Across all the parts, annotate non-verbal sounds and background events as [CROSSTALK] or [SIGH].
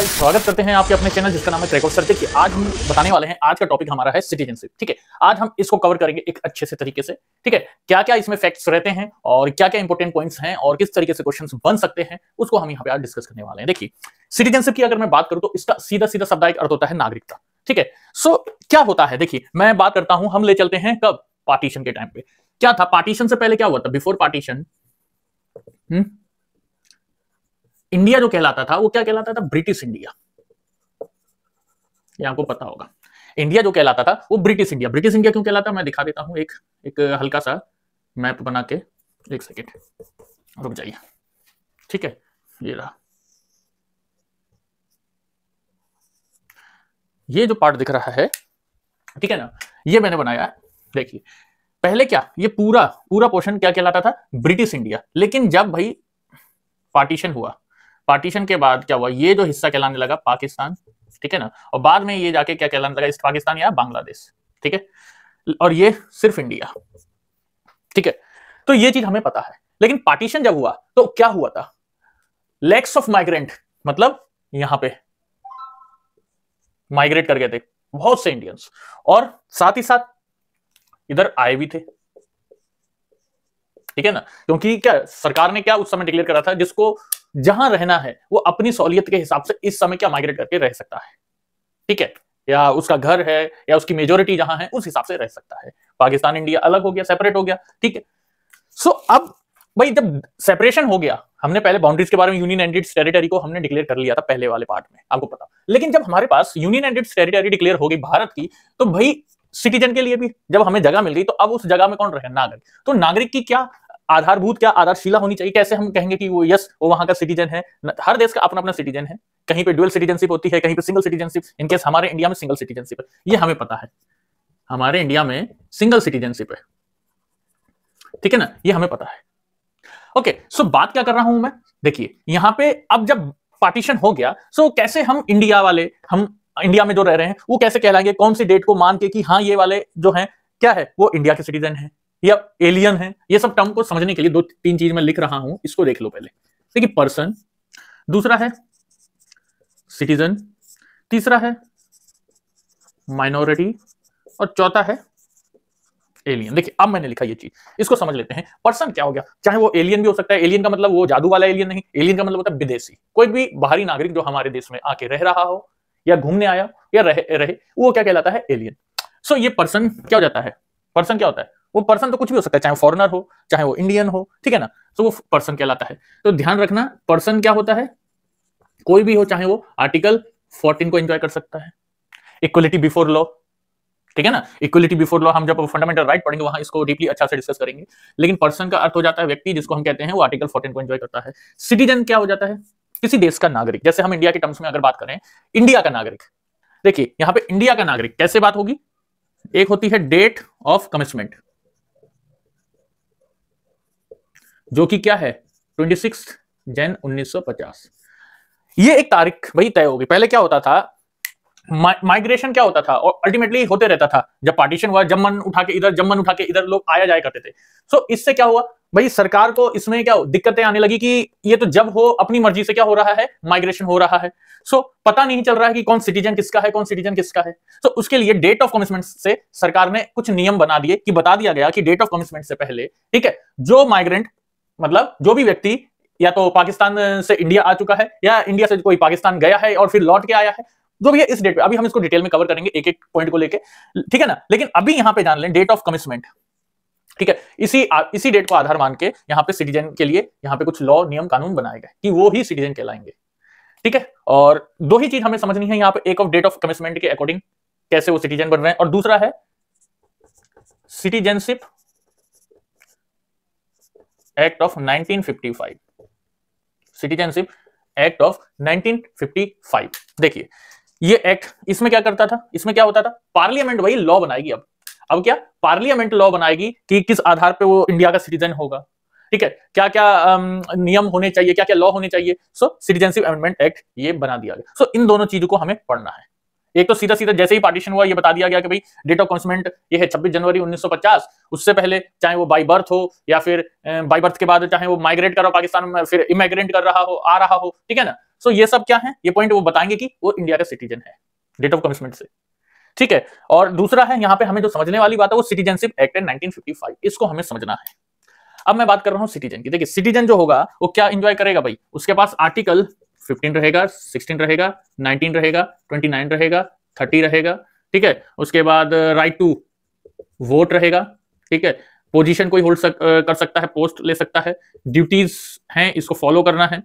आपका स्वागत करते हैं आपके अपने चैनल जिसका नाम है क्रैकआउट सर्च की आज हम बताने वाले हैं आज का टॉपिक हमारा है सिटीजनशिप ठीक है आज हम इसको कवर करेंगे एक अच्छे से तरीके से ठीक है क्या क्या इसमें फैक्ट्स रहते हैं और क्या क्या इंपॉर्टेंट पॉइंट्स हैं और किस तरीके से क्वेश्चन बन सकते हैं उसको हम यहाँ पे आज डिस्कस करने वाले हैं देखिए सिटीजनशिप की अगर मैं बात करूँ तो इसका सीधा सीधा शब्दायिक अर्थ होता है नागरिकता ठीक है सो क्या होता है देखिए मैं बात करता हूँ हम ले चलते हैं कब पार्टीशन के टाइम पे क्या था पार्टीशन से पहले क्या हुआ था बिफोर पार्टीशन इंडिया जो कहलाता था वो क्या कहलाता था ब्रिटिश इंडिया ये आपको पता होगा इंडिया जो कहलाता था वो ब्रिटिश इंडिया ब्रिटिश इंडिया क्यों कहलाता मैं दिखा देता हूं एक एक हल्का सा मैप बना के एक सेकेंड रुक जाइए ठीक है ये रहा ये जो पार्ट दिख रहा है ठीक है ना ये मैंने बनाया है देखिए पहले क्या ये पूरा पूरा पोर्शन क्या कहलाता था ब्रिटिश इंडिया लेकिन जब भाई पार्टीशन हुआ पार्टीशन के बाद क्या हुआ ये जो हिस्सा कहलाने लगा पाकिस्तान ठीक है ना और बाद में ये जाके क्या कहलाने लगा ईस्ट पाकिस्तान या बांग्लादेश ठीक है और ये सिर्फ इंडिया ठीक है तो ये चीज हमें पता है लेकिन पार्टीशन जब हुआ तो क्या हुआ था लेक्स ऑफ माइग्रेंट मतलब यहां पे माइग्रेट कर गए थे बहुत से इंडियंस और साथ ही साथ इधर आए भी थे ठीक है ना क्योंकि क्या सरकार ने क्या उस समय डिक्लेयर करा था जिसको जहां रहना है वो अपनी सहूलियत के हिसाब से इस समय क्या माइग्रेट करके रह सकता है ठीक है या उसका घर है या उसकी मेजोरिटी जहां है उस हिसाब से रह सकता है पाकिस्तान इंडिया अलग हो गया सेपरेट हो गया ठीक है सो अब भाई जब सेपरेशन हो गया हमने पहले बाउंड्रीज के बारे में यूनियन एंडेड टेरिटरी को हमने डिक्लेयर कर लिया था पहले वाले पार्ट में आपको पता लेकिन जब हमारे पास यूनियन एंडेड टेरिटरी डिक्लेयर हो गई भारत की तो भाई सिटीजन के लिए भी जब हमें जगह मिल गई तो अब उस जगह में कौन रहे नागरिक तो नागरिक की क्या आधारभूत क्या आधारशिला होनी चाहिए कैसे हम कहेंगे कि वो यस वो वहां का सिटीजन है हर देश का अपना अपना सिटीजन है कहीं पे डुअल सिटीजनशिप होती है कहीं पे सिंगल सिटीजनशिप इनकेस हमारे इंडिया में सिंगल सिटीजनशिप है ये हमें पता है हमारे इंडिया में सिंगल सिटीजनशिप है ठीक है ना ये हमें पता है ओके सो बात क्या कर रहा हूं मैं देखिए यहाँ पे अब जब पार्टीशन हो गया सो कैसे हम इंडिया वाले हम इंडिया में जो रह रहे हैं वो कैसे कहलाएंगे कौन सी डेट को मान के कि हाँ ये वाले जो हैं क्या है वो इंडिया के सिटीजन हैं या एलियन है ये सब टर्म को समझने के लिए दो तीन चीज मैं लिख रहा हूं इसको देख लो पहले देखिए पर्सन दूसरा है सिटीजन तीसरा है माइनॉरिटी और चौथा है एलियन देखिए अब मैंने लिखा ये चीज इसको समझ लेते हैं पर्सन क्या हो गया चाहे वो एलियन भी हो सकता है एलियन का मतलब वो जादू वाला एलियन नहीं एलियन का मतलब होता है विदेशी कोई भी बाहरी नागरिक जो हमारे देश में आके रह रहा हो या घूमने आया या रहे रहे वो क्या कहलाता है एलियन सो so, ये पर्सन क्या हो जाता है पर्सन क्या होता है वो पर्सन तो कुछ भी हो सकता है चाहे वो फॉरनर हो चाहे वो इंडियन हो ठीक है ना तो वो पर्सन कहलाता है तो ध्यान रखना पर्सन क्या होता है कोई भी हो चाहे वो आर्टिकल फोर्टीन को एंजॉय कर सकता है इक्वलिटी बिफोर लॉ ठीक है ना इक्वलिटी बिफोर लॉ हम जब फंडामेंटल राइट पढ़ेंगे वहां इसको डीपली अच्छा से डिस्कस करेंगे लेकिन पर्सन का अर्थ हो जाता है व्यक्ति जिसको हम कहते हैं वो आर्टिकल फोर्टीन को एंजॉय करता है सिटीजन क्या हो जाता है किसी देश का नागरिक जैसे हम इंडिया के टर्म्स में अगर बात करें इंडिया का नागरिक देखिए यहां पे इंडिया का नागरिक कैसे बात होगी एक होती है डेट ऑफ कमिटमेंट जो कि क्या है ट्वेंटी सिक्स जैन पचास ये एक तारीख वही तय होगी पहले क्या होता था माइग्रेशन मा, क्या होता था और अल्टीमेटली होते रहता था जब पार्टीशन हुआ जब मन उठा के इधर जब मन उठा के इधर लोग आया जाया करते थे सो so, इससे क्या हुआ भाई सरकार को इसमें क्या दिक्कतें आने लगी कि ये तो जब हो अपनी मर्जी से क्या हो रहा है माइग्रेशन हो रहा है सो so, पता नहीं चल रहा है कि कौन सिटीजन किसका है कौन सिटीजन किसका है सो so, उसके लिए डेट ऑफ कमिशमेंट से सरकार ने कुछ नियम बना दिए कि बता दिया गया कि डेट ऑफ कमिशमेंट से पहले ठीक है जो माइग्रेंट मतलब जो भी व्यक्ति या तो पाकिस्तान से इंडिया आ चुका है या इंडिया से कोई पाकिस्तान गया है और फिर लौट के आया है जो भी है इस डेट पे अभी हम इसको डिटेल में कवर करेंगे एक एक पॉइंट को लेके ठीक है ना लेकिन अभी यहाँ पे जान लें डेट ऑफ कमिटमेंट ठीक है इसी आ, इसी डेट को आधार मान के यहाँ पे सिटीजन के लिए यहाँ पे कुछ लॉ नियम कानून बनाए गए कि वो ही सिटीजन कहलाएंगे ठीक है और दो ही चीज हमें समझनी है यहाँ पे एक ऑफ डेट ऑफ कमिटमेंट के अकॉर्डिंग कैसे वो सिटीजन बन रहे हैं और दूसरा है citizenship act of 1955 citizenship act of 1955 देखिए ये एक्ट इसमें क्या करता था इसमें क्या होता था पार्लियामेंट वही लॉ बनाएगी अब अब क्या पार्लियामेंट लॉ बनाएगी कि किस आधार पे वो इंडिया का सिटीजन होगा ठीक है क्या क्या नियम होने चाहिए क्या क्या लॉ होने चाहिए सो सिटीजनशिप अमेंडमेंट एक्ट ये बना दिया गया सो इन दोनों चीजों को हमें पढ़ना है एक तो सीधा सीधा जैसे ही पार्टीशन हुआ ये बता दिया गया कि भाई डेट ऑफ कॉन्समेंट ये है छब्बीस जनवरी 1950 उससे पहले चाहे वो बाई बर्थ हो या फिर बाई बर्थ के बाद चाहे वो माइग्रेट कर रहा हो पाकिस्तान में फिर इमाइग्रेट कर रहा हो आ रहा हो ठीक है ना सो ये सब क्या है ये पॉइंट वो बताएंगे कि वो इंडिया का सिटीजन है डेट ऑफ कॉन्समेंट से ठीक है और दूसरा है यहाँ पे हमें जो समझने वाली बात है वो सिटीजनशिप एक्ट है 1955 इसको हमें समझना है अब मैं बात कर रहा हूँ सिटीजन की देखिए सिटीजन जो होगा वो क्या एंजॉय करेगा भाई उसके पास आर्टिकल फिफ्टीन रहेगा सिक्सटीन रहेगा नाइनटीन रहेगा ट्वेंटी नाइन रहेगा थर्टी रहेगा ठीक है उसके बाद राइट टू वोट रहेगा ठीक है पोजीशन कोई होल्ड सक, uh, कर सकता है पोस्ट ले सकता है ड्यूटीज हैं इसको फॉलो करना है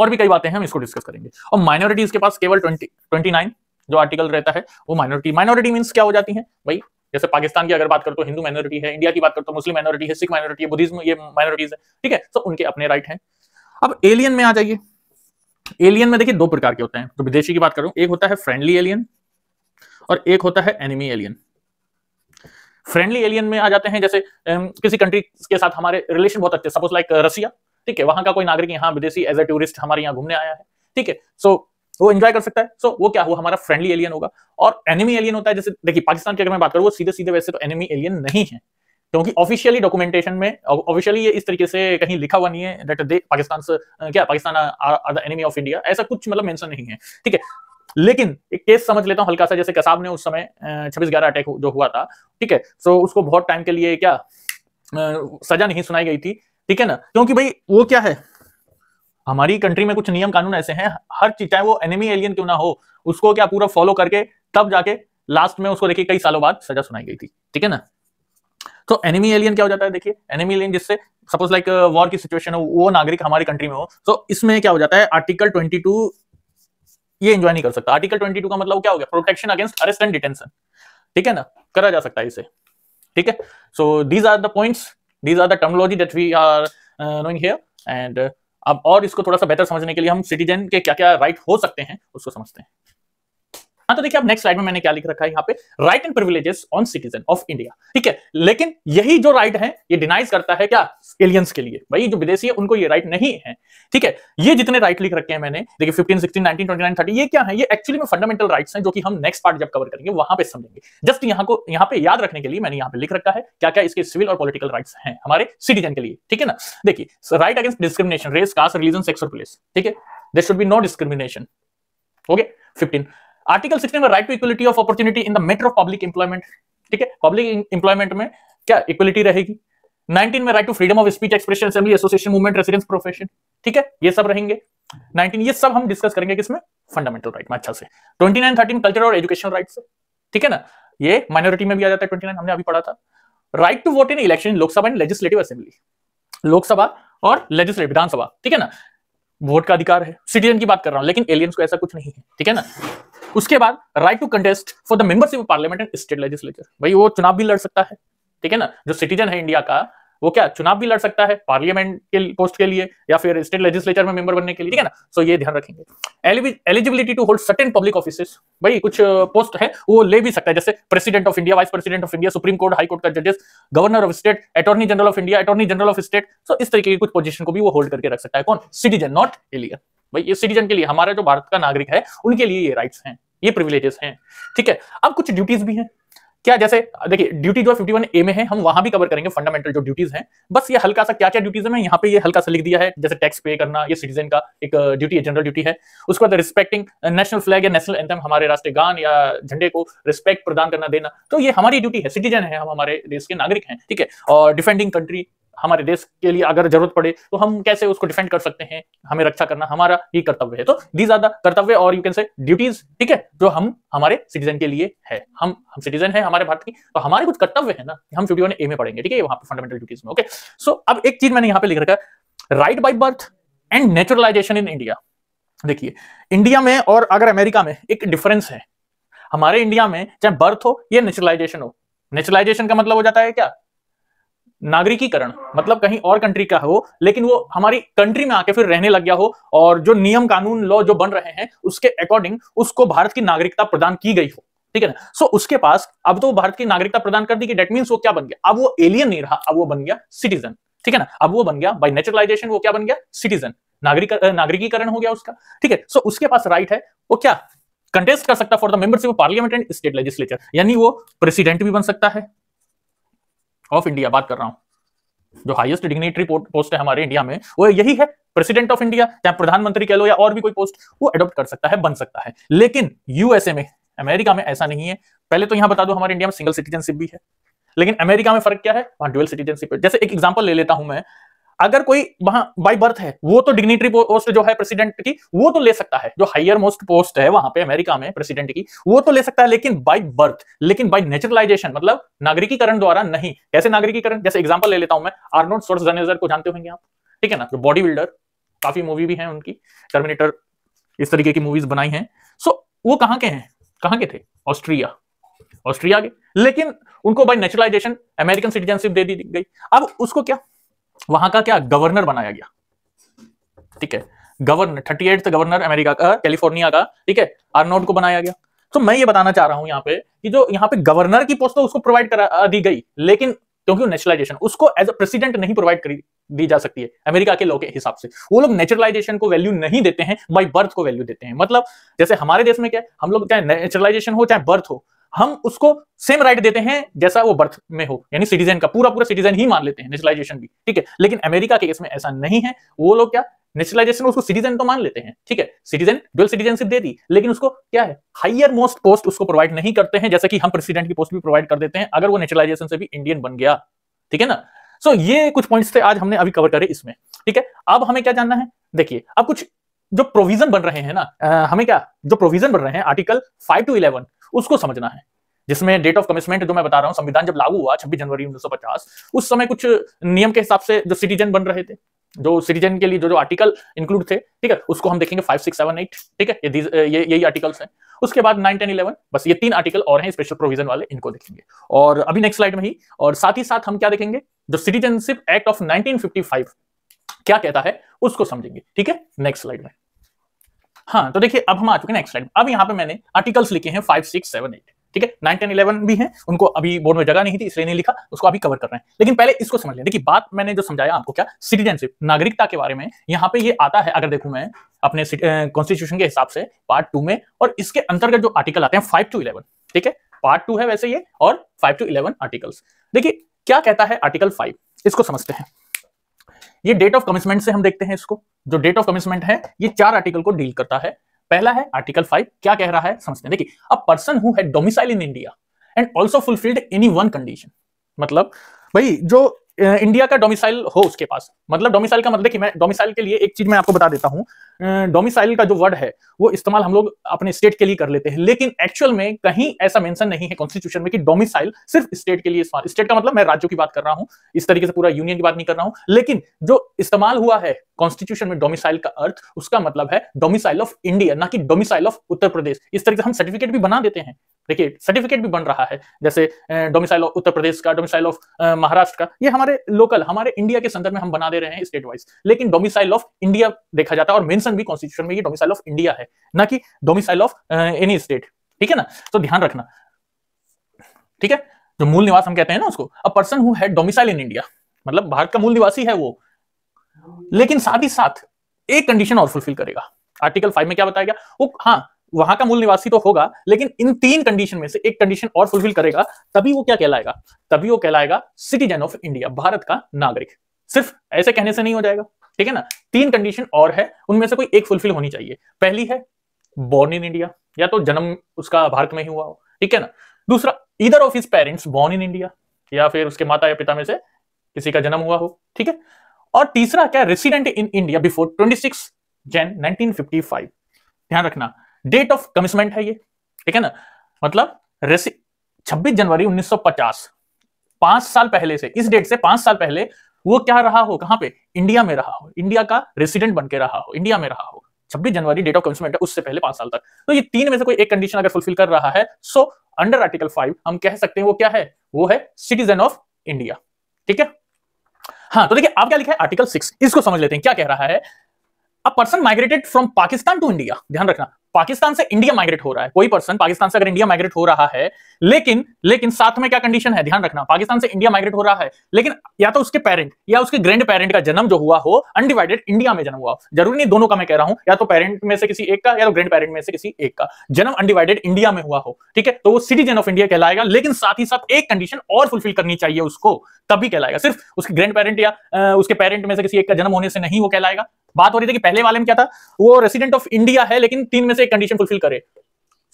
और भी कई बातें हैं हम इसको डिस्कस करेंगे और माइनॉरिटीज के पास केवल ट्वेंटी ट्वेंटी नाइन जो आर्टिकल रहता है वो माइनॉरिटी माइनॉरिटी मीन्स क्या हो जाती है भाई जैसे पाकिस्तान की अगर बात करते तो हिंदू माइनॉरिटी है इंडिया की बात करते तो मुस्लिम माइनॉरिटी है सिख माइनॉरिटी है बुद्धिज्म ये माइनॉरिटीज है ठीक है सो उनके अपने राइट हैं अब एलियन में आ जाइए एलियन में देखिए दो प्रकार के होते हैं तो विदेशी की बात करूं एक होता है फ्रेंडली एलियन और एक होता है एनिमी एलियन फ्रेंडली एलियन में आ जाते हैं जैसे किसी कंट्री के साथ हमारे रिलेशन बहुत अच्छे सपोज लाइक रसिया ठीक है वहां का कोई नागरिक यहाँ विदेशी एज ए टूरिस्ट हमारे यहाँ घूमने आया है ठीक है सो वो एंजॉय कर सकता है सो so, वो क्या हुआ हमारा फ्रेंडली एलियन होगा और एनिमी एलियन होता है जैसे देखिए पाकिस्तान की अगर मैं बात करूँ वो सीधे सीधे वैसे तो एनिमी एलियन नहीं है क्योंकि ऑफिशियली डॉक्यूमेंटेशन में ऑफिशियली ये इस तरीके से कहीं लिखा हुआ नहीं है दैट दे पाकिस्तान क्या Pakistan are the enemy of India ऐसा कुछ मतलब मेंशन नहीं है ठीक है लेकिन एक केस समझ लेता हूँ हल्का सा जैसे कसाब ने उस समय छब्बीस ग्यारह अटैक जो हुआ था ठीक है सो उसको बहुत टाइम के लिए क्या सजा नहीं सुनाई गई थी ठीक है ना क्योंकि भाई वो क्या है हमारी कंट्री में कुछ नियम कानून ऐसे हैं हर चीज चाहे वो एनिमी एलियन क्यों ना हो उसको क्या पूरा फॉलो करके तब जाके लास्ट में उसको देखिए कई सालों बाद सजा सुनाई गई थी ठीक है ना तो एनिमी एलियन क्या हो जाता है देखिए एनिमी एलियन जिससे सपोज लाइक वॉर की सिचुएशन हो वो नागरिक हमारी कंट्री में हो तो इसमें क्या हो जाता है आर्टिकल टू ये एंजॉय नहीं कर सकता आर्टिकल टू का मतलब क्या हो गया protection against arrest and detention ठीक है ना करा जा सकता है इसे ठीक है so these are the points these are the terminology that we are knowing here and अब और इसको थोड़ा सा बेहतर समझने के लिए हम सिटीजन के क्या क्या राइट हो सकते हैं उसको समझते हैं हाँ तो देखिए अब नेक्स्ट स्लाइड में मैंने क्या लिख रखा है यहाँ पे right and privileges on citizen of India ठीक है लेकिन यही जो राइट है ये डिनाइज करता है क्या एलियंस के लिए भाई जो विदेशी है उनको ये राइट नहीं है ठीक है ये जितने राइट लिख रखे हैं मैंने देखिए fifteen sixteen nineteen twenty nine thirty ये क्या है ये एक्चुअली में फंडामेंटल राइट है जो कि हम नेक्स्ट पार्ट जब कवर करेंगे वहां पर समझेंगे जस्ट यहाँ को यहाँ पे याद रखने के लिए मैंने यहाँ पे लिख रखा है क्या क्या इसके सिविल और पोलिटिकल राइट है हमारे सिटीजन के लिए ठीक है ना देखिए right against discrimination race caste religion sex और प्लेस ठीक है there should be no discrimination okay fifteen article sixteen में right to equality of opportunity in the matter of public employment ठीक है पब्लिक इंप्लॉयमेंट में क्या इक्वलिटी रहेगी 19 में right to freedom of speech expression assembly association movement residence profession ठीक है ये सब रहेंगे 19 ये सब हम डिस्कस करेंगे किसमें फंडामेंटल राइट में अच्छा से 29 13 कल्चर और एजुकेशन राइट्स ठीक है ना ये माइनॉरिटी में भी आ जाता है 29 हमने अभी पढ़ा था right to vote in election Lok Sabha and legislative assembly Lok Sabha और लेजिस्लेटिव विधानसभा ठीक है ना वोट का अधिकार है सिटीजन की बात कर रहा हूं लेकिन एलियंस को ऐसा कुछ नहीं है ठीक है ना उसके बाद right to contest for the membership of parliament and state legislature भाई वो चुनाव भी लड़ सकता है ठीक है ना जो सिटीजन है इंडिया का वो क्या चुनाव भी लड़ सकता है पार्लियामेंट के पोस्ट के लिए या फिर स्टेट लेजिस्लेचर में मेंबर बनने के लिए ठीक है ना सो ये ध्यान रखेंगे eligibility to hold certain public office भाई कुछ पोस्ट है वो ले भी सकता है जैसे president of India vice president of India supreme court high court का जजेस governor of state attorney general of India attorney general of state so इस तरीके की कुछ पोजिशन को भी वो होल्ड करके रख सकता है कौन सिटीजन नॉट एलियन भाई ये सिटीजन के लिए हमारा जो भारत का नागरिक है उनके लिए ये राइट्स हैं ये प्रिविलेजेस हैं ठीक है अब कुछ ड्यूटीज भी हैं क्या जैसे देखिए ड्यूटी जो फिफ्टी वन ए में है हम वहां भी कवर करेंगे फंडामेंटल जो ड्यूटीज हैं बस ये हल्का सा क्या क्या ड्यूटीज है यहाँ पे ये हल्का सा लिख दिया है जैसे टैक्स पे करना ये सिटीजन का एक ड्यूटी है जनरल ड्यूटी है उसके बाद रिस्पेक्टिंग नेशनल फ्लैग या नेशनल एंथम हमारे राष्ट्रीय गान या झंडे को रिस्पेक्ट प्रदान करना देना तो ये हमारी ड्यूटी है सिटीजन है हम हमारे देश के नागरिक हैं ठीक है और डिफेंडिंग कंट्री हमारे देश के लिए अगर जरूरत पड़े तो हम कैसे उसको डिफेंड कर सकते हैं हमें रक्षा करना हमारा ही कर्तव्य है तो दी ज्यादा कर्तव्य और यू कैन से ड्यूटीज ठीक है जो हम हमारे सिटीजन के लिए है हम हम सिटीजन है हमारे भारत की तो हमारे कुछ कर्तव्य है ना हम फिफ्टी वन ए में पढ़ेंगे ठीक है वहां पर फंडामेंटल ड्यूटीज में ओके सो अब एक चीज मैंने यहाँ पे लिख रखा है right by birth and naturalization in India देखिए इंडिया में और अगर अमेरिका में एक डिफरेंस है हमारे इंडिया में चाहे बर्थ हो या नेचुरलाइजेशन हो नेचुरलाइजेशन का मतलब हो जाता है क्या नागरिकीकरण मतलब कहीं और कंट्री का हो लेकिन वो हमारी कंट्री में आके फिर रहने लग गया हो और जो नियम कानून लॉ जो बन रहे हैं उसके अकॉर्डिंग उसको भारत की नागरिकता प्रदान की गई हो ठीक है ना सो उसके पास अब तो भारत की नागरिकता प्रदान कर दी कि डेट मीन वो क्या बन गया अब वो एलियन नहीं रहा अब वो बन गया सिटीजन ठीक है ना अब वो बन गया बाई नेचुरलाइजेशन वो क्या बन गया सिटीजन नागरिक नागरिकीकरण हो गया उसका ठीक है सो उसके पास राइट है वो क्या कंटेस्ट कर सकता for the membership of parliament and state legislature यानी वो प्रेसिडेंट भी बन सकता है ऑफ इंडिया बात कर रहा हूं जो हाईएस्ट डिग्नेटरी पोस्ट है हमारे इंडिया में वो यही है प्रेसिडेंट ऑफ इंडिया चाहे प्रधानमंत्री कह लो या और भी कोई पोस्ट वो अडोप्ट कर सकता है बन सकता है लेकिन यूएसए में अमेरिका में ऐसा नहीं है पहले तो यहां बता दो हमारे इंडिया में सिंगल सिटीजनशिप भी है लेकिन अमेरिका में फर्क क्या है वहां ड्यूअल सिटीजनशिप जैसे एक एग्जाम्पल ले लेता हूं मैं अगर कोई वहां बाई बर्थ है वो तो डिग्निटरी पोस्ट जो है प्रेसिडेंट की वो तो ले सकता है जो हाइयर मोस्ट पोस्ट है वहां पे अमेरिका में प्रेसिडेंट की वो तो ले सकता है लेकिन बाई बर्थ लेकिन बाई नेचुरलाइजेशन मतलब नागरिकीकरण द्वारा नहीं कैसे नागरिकीकरण जैसे एग्जाम्पल ले लेता हूं मैं आर्नोड सोर्स को जानते होंगे आप ठीक है ना जो बॉडी बिल्डर काफी मूवी भी है उनकी टर्मिनेटर इस तरीके की मूवीज बनाई है सो वो कहां के हैं कहां के थे ऑस्ट्रिया ऑस्ट्रिया के लेकिन उनको बाई नेचुरलाइजेशन अमेरिकन सिटीजनशिप दे दी गई अब उसको क्या वहां का क्या गवर्नर बनाया गया ठीक है governor thirty eight governor America का कैलिफोर्निया का ठीक है आर्नोड को बनाया गया तो मैं ये बताना चाह रहा हूं यहाँ पे कि जो यहाँ पे गवर्नर की पोस्ट तो उसको प्रोवाइड करा दी गई लेकिन क्योंकि नेचुरलाइजेशन उसको एज अ प्रेसिडेंट नहीं प्रोवाइड करी दी जा सकती है अमेरिका के लोग के हिसाब से वो लोग नेचुरलाइजेशन को वैल्यू नहीं देते हैं बाई बर्थ को वैल्यू देते हैं मतलब जैसे हमारे देश में क्या है हम लोग चाहे नेचुरलाइजेशन हो चाहे बर्थ हो हम उसको सेम राइट देते हैं जैसा वो बर्थ में हो यानी सिटीजन का पूरा पूरा सिटीजन ही मान लेते हैं नेशनलाइजेशन भी ठीक है लेकिन अमेरिका के केस में ऐसा नहीं है वो लोग क्या नेशनलाइजेशन उसको सिटीजन तो मान लेते हैं ठीक है सिटीजन डुअल सिटीजनशिप दे दी लेकिन उसको क्या है हाइयर मोस्ट पोस्ट उसको प्रोवाइड नहीं करते हैं जैसे कि हम प्रेसिडेंट की पोस्ट भी प्रोवाइड कर देते हैं अगर वो नेशनलाइजेशन से भी इंडियन बन गया ठीक है ना सो so, ये कुछ पॉइंट्स थे आज हमने अभी कवर करे इसमें ठीक है अब हमें क्या जानना है देखिए अब कुछ जो प्रोविजन बन रहे हैं ना आ, हमें क्या जो प्रोविजन बन रहे हैं आर्टिकल फाइव टू इलेवन उसको समझना है जिसमें डेट ऑफ कमिशमेंट जो मैं बता रहा हूँ संविधान जब लागू हुआ छब्बीस जनवरी उन्नीस उस समय कुछ नियम के हिसाब से जो सिटीजन बन रहे थे जो सिटीजन के लिए जो जो आर्टिकल इंक्लूड थे ठीक है उसको हम देखेंगे फाइव सिक्स सेवन एट ठीक है ये ये यही आर्टिकल्स हैं उसके बाद नाइन टेन इलेवन बस ये तीन आर्टिकल और हैं स्पेशल प्रोविजन वाले इनको देखेंगे और अभी नेक्स्ट स्लाइड में ही और साथ ही साथ हम क्या देखेंगे जो सिटीजनशिप एक्ट ऑफ नाइनटीन क्या कहता है उसको समझेंगे ठीक है नेक्स्ट स्लाइड में हाँ तो देखिए अब हम आ चुके हैं नेक्स्ट स्लाइड अब यहाँ पे मैंने आर्टिकल्स लिखे हैं फाइव सिक्स सेवन एट ठीक है नाइन टेन इलेवन भी है उनको अभी बोर्ड में जगह नहीं थी इसलिए नहीं लिखा उसको अभी कवर कर रहे हैं लेकिन पहले इसको समझ लें देखिए बात मैंने जो समझाया आपको क्या सिटीजनशिप नागरिकता के बारे में यहाँ पे ये आता है अगर देखू मैं अपने कॉन्स्टिट्यूशन के हिसाब से पार्ट टू में और इसके अंतर्गत जो आर्टिकल आते हैं फाइव टू इलेवन ठीक है पार्ट टू है वैसे ये और फाइव टू इलेवन आर्टिकल्स देखिए क्या कहता है आर्टिकल फाइव इसको समझते हैं ये डेट ऑफ कमिटमेंट से हम देखते हैं इसको जो डेट ऑफ कमिटमेंट है ये चार आर्टिकल को डील करता है पहला है आर्टिकल फाइव क्या कह रहा है समझते हैं देखिए a person who had domicile in India and also fulfilled any one condition मतलब भाई जो इंडिया का डोमिसाइल हो उसके पास मतलब डोमिसाइल का मतलब कि मैं डोमिसाइल के लिए एक चीज मैं आपको बता देता हूँ डोमिसाइल का जो वर्ड है वो इस्तेमाल हम लोग अपने स्टेट के लिए कर लेते हैं लेकिन एक्चुअल में कहीं ऐसा मेंशन नहीं है कॉन्स्टिट्यूशन में कि डोमिसाइल सिर्फ स्टेट के लिए इस्तेमाल स्टेट का मतलब मैं राज्यों की बात कर रहा हूँ इस तरीके से पूरा यूनियन की बात नहीं कर रहा हूँ लेकिन जो इस्तेमाल हुआ है कॉन्स्टिट्यूशन में डोमिसाइल का अर्थ उसका मतलब है डोमिसाइल ऑफ इंडिया ना कि डोमिसाइल ऑफ उत्तर प्रदेश इस तरीके से हम सर्टिफिकेट भी बना देते हैं देखिए सर्टिफिकेट भी बन रहा है जैसे डोमिसाइल ऑफ उत्तर प्रदेश का डोमिसाइल ऑफ महाराष्ट्र का ये हमारे लोकल हमारे इंडिया के संदर्भ में हम बना दे रहे हैं स्टेट वाइज लेकिन डोमिसाइल ऑफ इंडिया देखा जाता है और मेंशन भी कॉन्स्टिट्यूशन में ये डोमिसाइल ऑफ इंडिया है ना कि डोमिसाइल ऑफ एनी स्टेट ठीक है ना तो ध्यान रखना ठीक है जो मूल निवास हम कहते हैं ना उसको a person who had domicile in India मतलब भारत का मूल निवासी है वो लेकिन साथ ही साथ एक कंडीशन और फुलफिल करेगा आर्टिकल फाइव में क्या बताया गया वो हाँ वहां का मूल निवासी तो होगा लेकिन इन तीन कंडीशन में से एक कंडीशन और फुलफिल करेगा तभी वो क्या कहलाएगा तभी वो कहलाएगा सिटीजन ऑफ इंडिया भारत का नागरिक सिर्फ ऐसे कहने से नहीं हो जाएगा ठीक है ना तीन कंडीशन और है उनमें से कोई एक फुलफिल होनी चाहिए पहली है बॉर्न इन इंडिया या तो जन्म उसका भारत में ही हुआ हो ठीक है ना दूसरा इधर of his parents born in India या फिर उसके माता या पिता में से किसी का जन्म हुआ हो ठीक है और तीसरा क्या resident in India before 26 Jan 1955 ध्यान रखना डेट ऑफ कमिशमेंट है ये ठीक है ना मतलब छब्बीस जनवरी 1950 पांच साल पहले से इस डेट से पांच साल पहले वो क्या रहा हो कहां पे इंडिया में रहा हो इंडिया का रेसिडेंट बनकर रहा हो इंडिया में रहा हो छब्बीस जनवरी डेट ऑफ कमिशमेंट है उससे पहले पांच साल तक तो ये तीन में से कोई एक कंडीशन अगर फुलफिल कर रहा है सो अंडर आर्टिकल फाइव हम कह सकते हैं वो क्या है वो है सिटीजन ऑफ इंडिया ठीक है हाँ तो देखिए आप क्या लिखा है आर्टिकल सिक्स इसको समझ लेते हैं क्या कह रहा है a person migrated from Pakistan to India ध्यान रखना पाकिस्तान से इंडिया माइग्रेट हो रहा है कोई पर्सन पाकिस्तान से अगर इंडिया माइग्रेट हो रहा है लेकिन लेकिन साथ में क्या कंडीशन है ध्यान रखना पाकिस्तान से इंडिया माइग्रेट हो रहा है लेकिन या तो उसके पेरेंट या उसके ग्रैंड पेरेंट का जन्म जो हुआ हो अनडिवाइडेड इंडिया में जन्म हुआ जरूरी नहीं दोनों का मैं कह रहा हूं या तो पेरेंट में से किसी एक का या तो ग्रैंड पेरेंट में से किसी एक का जन्म अनडिवाइडेड इंडिया में हुआ हो ठीक है तो वो सिटीजन ऑफ इंडिया कहलाएगा लेकिन साथ ही साथ एक कंडीशन और फुलफिल करनी चाहिए उसको तभी कहलाएगा सिर्फ उसके ग्रैंड पेरेंट या उसके पेरेंट में से किसी एक का जन्म होने से नहीं वो कहलाएगा बात हो रही थी कि पहले वाले में क्या था वो रेसिडेंट ऑफ इंडिया है लेकिन तीन में से एक कंडीशन फुलफिल करे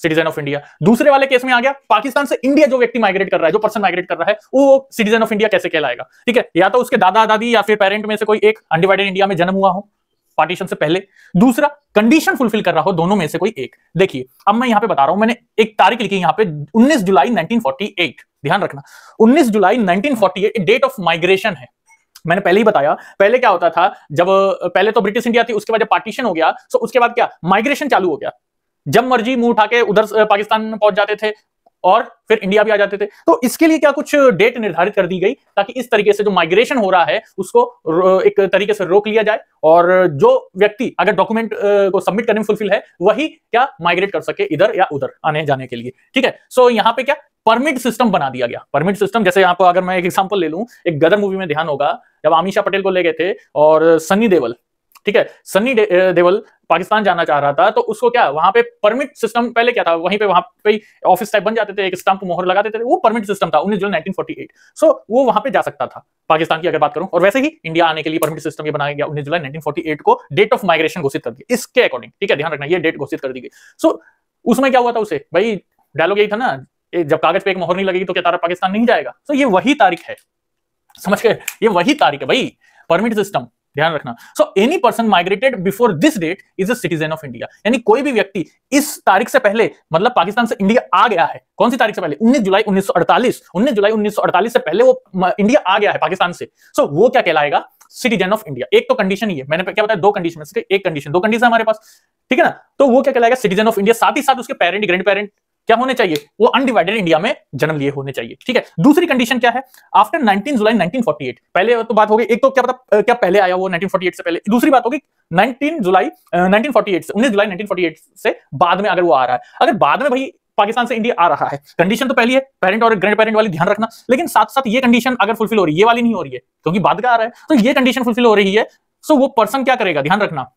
सिटीजन ऑफ इंडिया दूसरे वाले केस में आ गया पाकिस्तान से इंडिया जो व्यक्ति माइग्रेट कर रहा है जो पर्सन माइग्रेट कर रहा है वो सिटीजन ऑफ इंडिया कैसे कहलाएगा ठीक है या तो उसके दादा दादी या फिर पेरेंट में से कोई एक अनडिवाइडेड इंडिया में जन्म हुआ हो पार्टीशन से पहले दूसरा कंडीशन फुलफिल कर रहा हो दोनों में से कोई एक देखिए अब मैं यहां पे बता रहा हूं मैंने एक तारीख लिखी यहां पे 19 जुलाई 1948 ध्यान रखना 19 जुलाई 1948 डेट ऑफ माइग्रेशन है मैंने पहले ही बताया पहले क्या होता था जब पहले तो ब्रिटिश इंडिया थी उसके बाद जब पार्टीशन हो गया तो उसके बाद क्या माइग्रेशन चालू हो गया जब मर्जी मुंह उठा के उधर पाकिस्तान पहुंच जाते थे और फिर इंडिया भी आ जाते थे तो इसके लिए क्या कुछ डेट निर्धारित कर दी गई ताकि इस तरीके से जो माइग्रेशन हो रहा है उसको एक तरीके से रोक लिया जाए और जो व्यक्ति अगर डॉक्यूमेंट को सबमिट करने में फुलफिल है वही क्या माइग्रेट कर सके इधर या उधर आने जाने के लिए ठीक है सो यहां पर पे क्या परमिट सिस्टम बना दिया गया परमिट सिस्टम जैसे यहाँ पर अगर मैं एक एग्जाम्पल ले लूँ एक गदर मूवी में ध्यान होगा जब आमिशा पटेल को ले गए थे और सनी देवल ठीक है सनी दे, देवल पाकिस्तान जाना चाह रहा था तो उसको क्या वहां पे परमिट सिस्टम पहले क्या था वहीं पे वहां पे ऑफिस टाइप बन जाते थे एक स्टंप मोहर लगा देते थे वो परमिट सिस्टम था उन्नीस जून नाइनटीन सो वो वहां पे जा सकता था पाकिस्तान की अगर बात करूं और वैसे ही इंडिया आने के लिए परमिट सिस्टम ये बनाया गया उन्नीस जुलाई नाइनटीन को डेट ऑफ माइग्रेशन घोषित कर दिया इसके अकॉर्डिंग ठीक है ध्यान रखना यह डेट घोषित कर दी गई सो उसमें क्या हुआ था उसे भाई डायलॉग यही था ना जब कागज पे एक मोहर नहीं लगेगी तो क्या तारा पाकिस्तान नहीं जाएगा तो ये वही तारीख है समझ के ये वही तारीख है भाई परमिट सिस्टम ध्यान रखना so any person migrated before this date is citizen of India यानी कोई भी व्यक्ति इस तारीख से पहले मतलब पाकिस्तान से इंडिया आ गया है कौन सी तारीख से पहले 19 जुलाई 1948 19 जुलाई 1948 से पहले वो इंडिया आ गया है पाकिस्तान से सो so, वो क्या कहलाएगा सिटीजन ऑफ इंडिया एक तो कंडीशन ही है मैंने क्या बताया दो कंडीशन एक कंडीशन दो कंडीशन हमारे पास ठीक है ना तो वो क्या कहलाएगा सिटीजन ऑफ इंडिया साथ ही साथ उसके पेरेंट ग्रैंड पेरेंट क्या होने चाहिए वो अनडिवाइडेड इंडिया में जन्म लिए होने चाहिए ठीक है दूसरी कंडीशन क्या है आफ्टर 19 जुलाई 1948 पहले तो बात हो गई एक तो क्या पता क्या पहले आया वो 1948 से पहले दूसरी बात होगी 19 जुलाई 1948 से 19 जुलाई 1948 से बाद में अगर वो आ रहा है अगर बाद में भाई पाकिस्तान से इंडिया आ रहा है कंडीशन तो पहली है पेरेंट और ग्रैंड पेरेंट वाली ध्यान रखना लेकिन साथ साथ ये कंडीशन अगर फुलफिल हो रही है ये वाली नहीं हो रही है क्योंकि बाद का आ रहा है तो ये कंडीशन फुलफिल हो रही है सो वो पर्सन क्या करेगा ध्यान रखना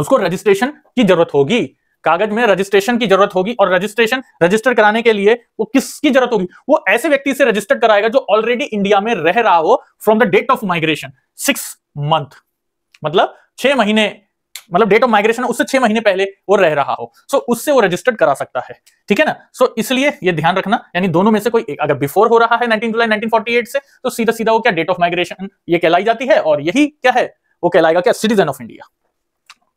उसको रजिस्ट्रेशन की जरूरत होगी कागज में रजिस्ट्रेशन की जरूरत होगी और रजिस्ट्रेशन रजिस्टर कराने के लिए वो किसकी जरूरत होगी वो ऐसे व्यक्ति से रजिस्टर कराएगा जो ऑलरेडी इंडिया में रह रहा हो from the date of migration six month मतलब छह महीने मतलब डेट ऑफ माइग्रेशन उससे छह महीने पहले वो रह रहा हो सो so, उससे वो रजिस्टर्ड करा सकता है ठीक है ना सो so, इसलिए ये ध्यान रखना यानी दोनों में से कोई एक अगर बिफोर हो रहा है 19 जुलाई 1948 से तो सीधा सीधा वो क्या डेट ऑफ माइग्रेशन ये कहलाई जाती है और यही क्या है वो कहलाएगा क्या सिटीजन ऑफ इंडिया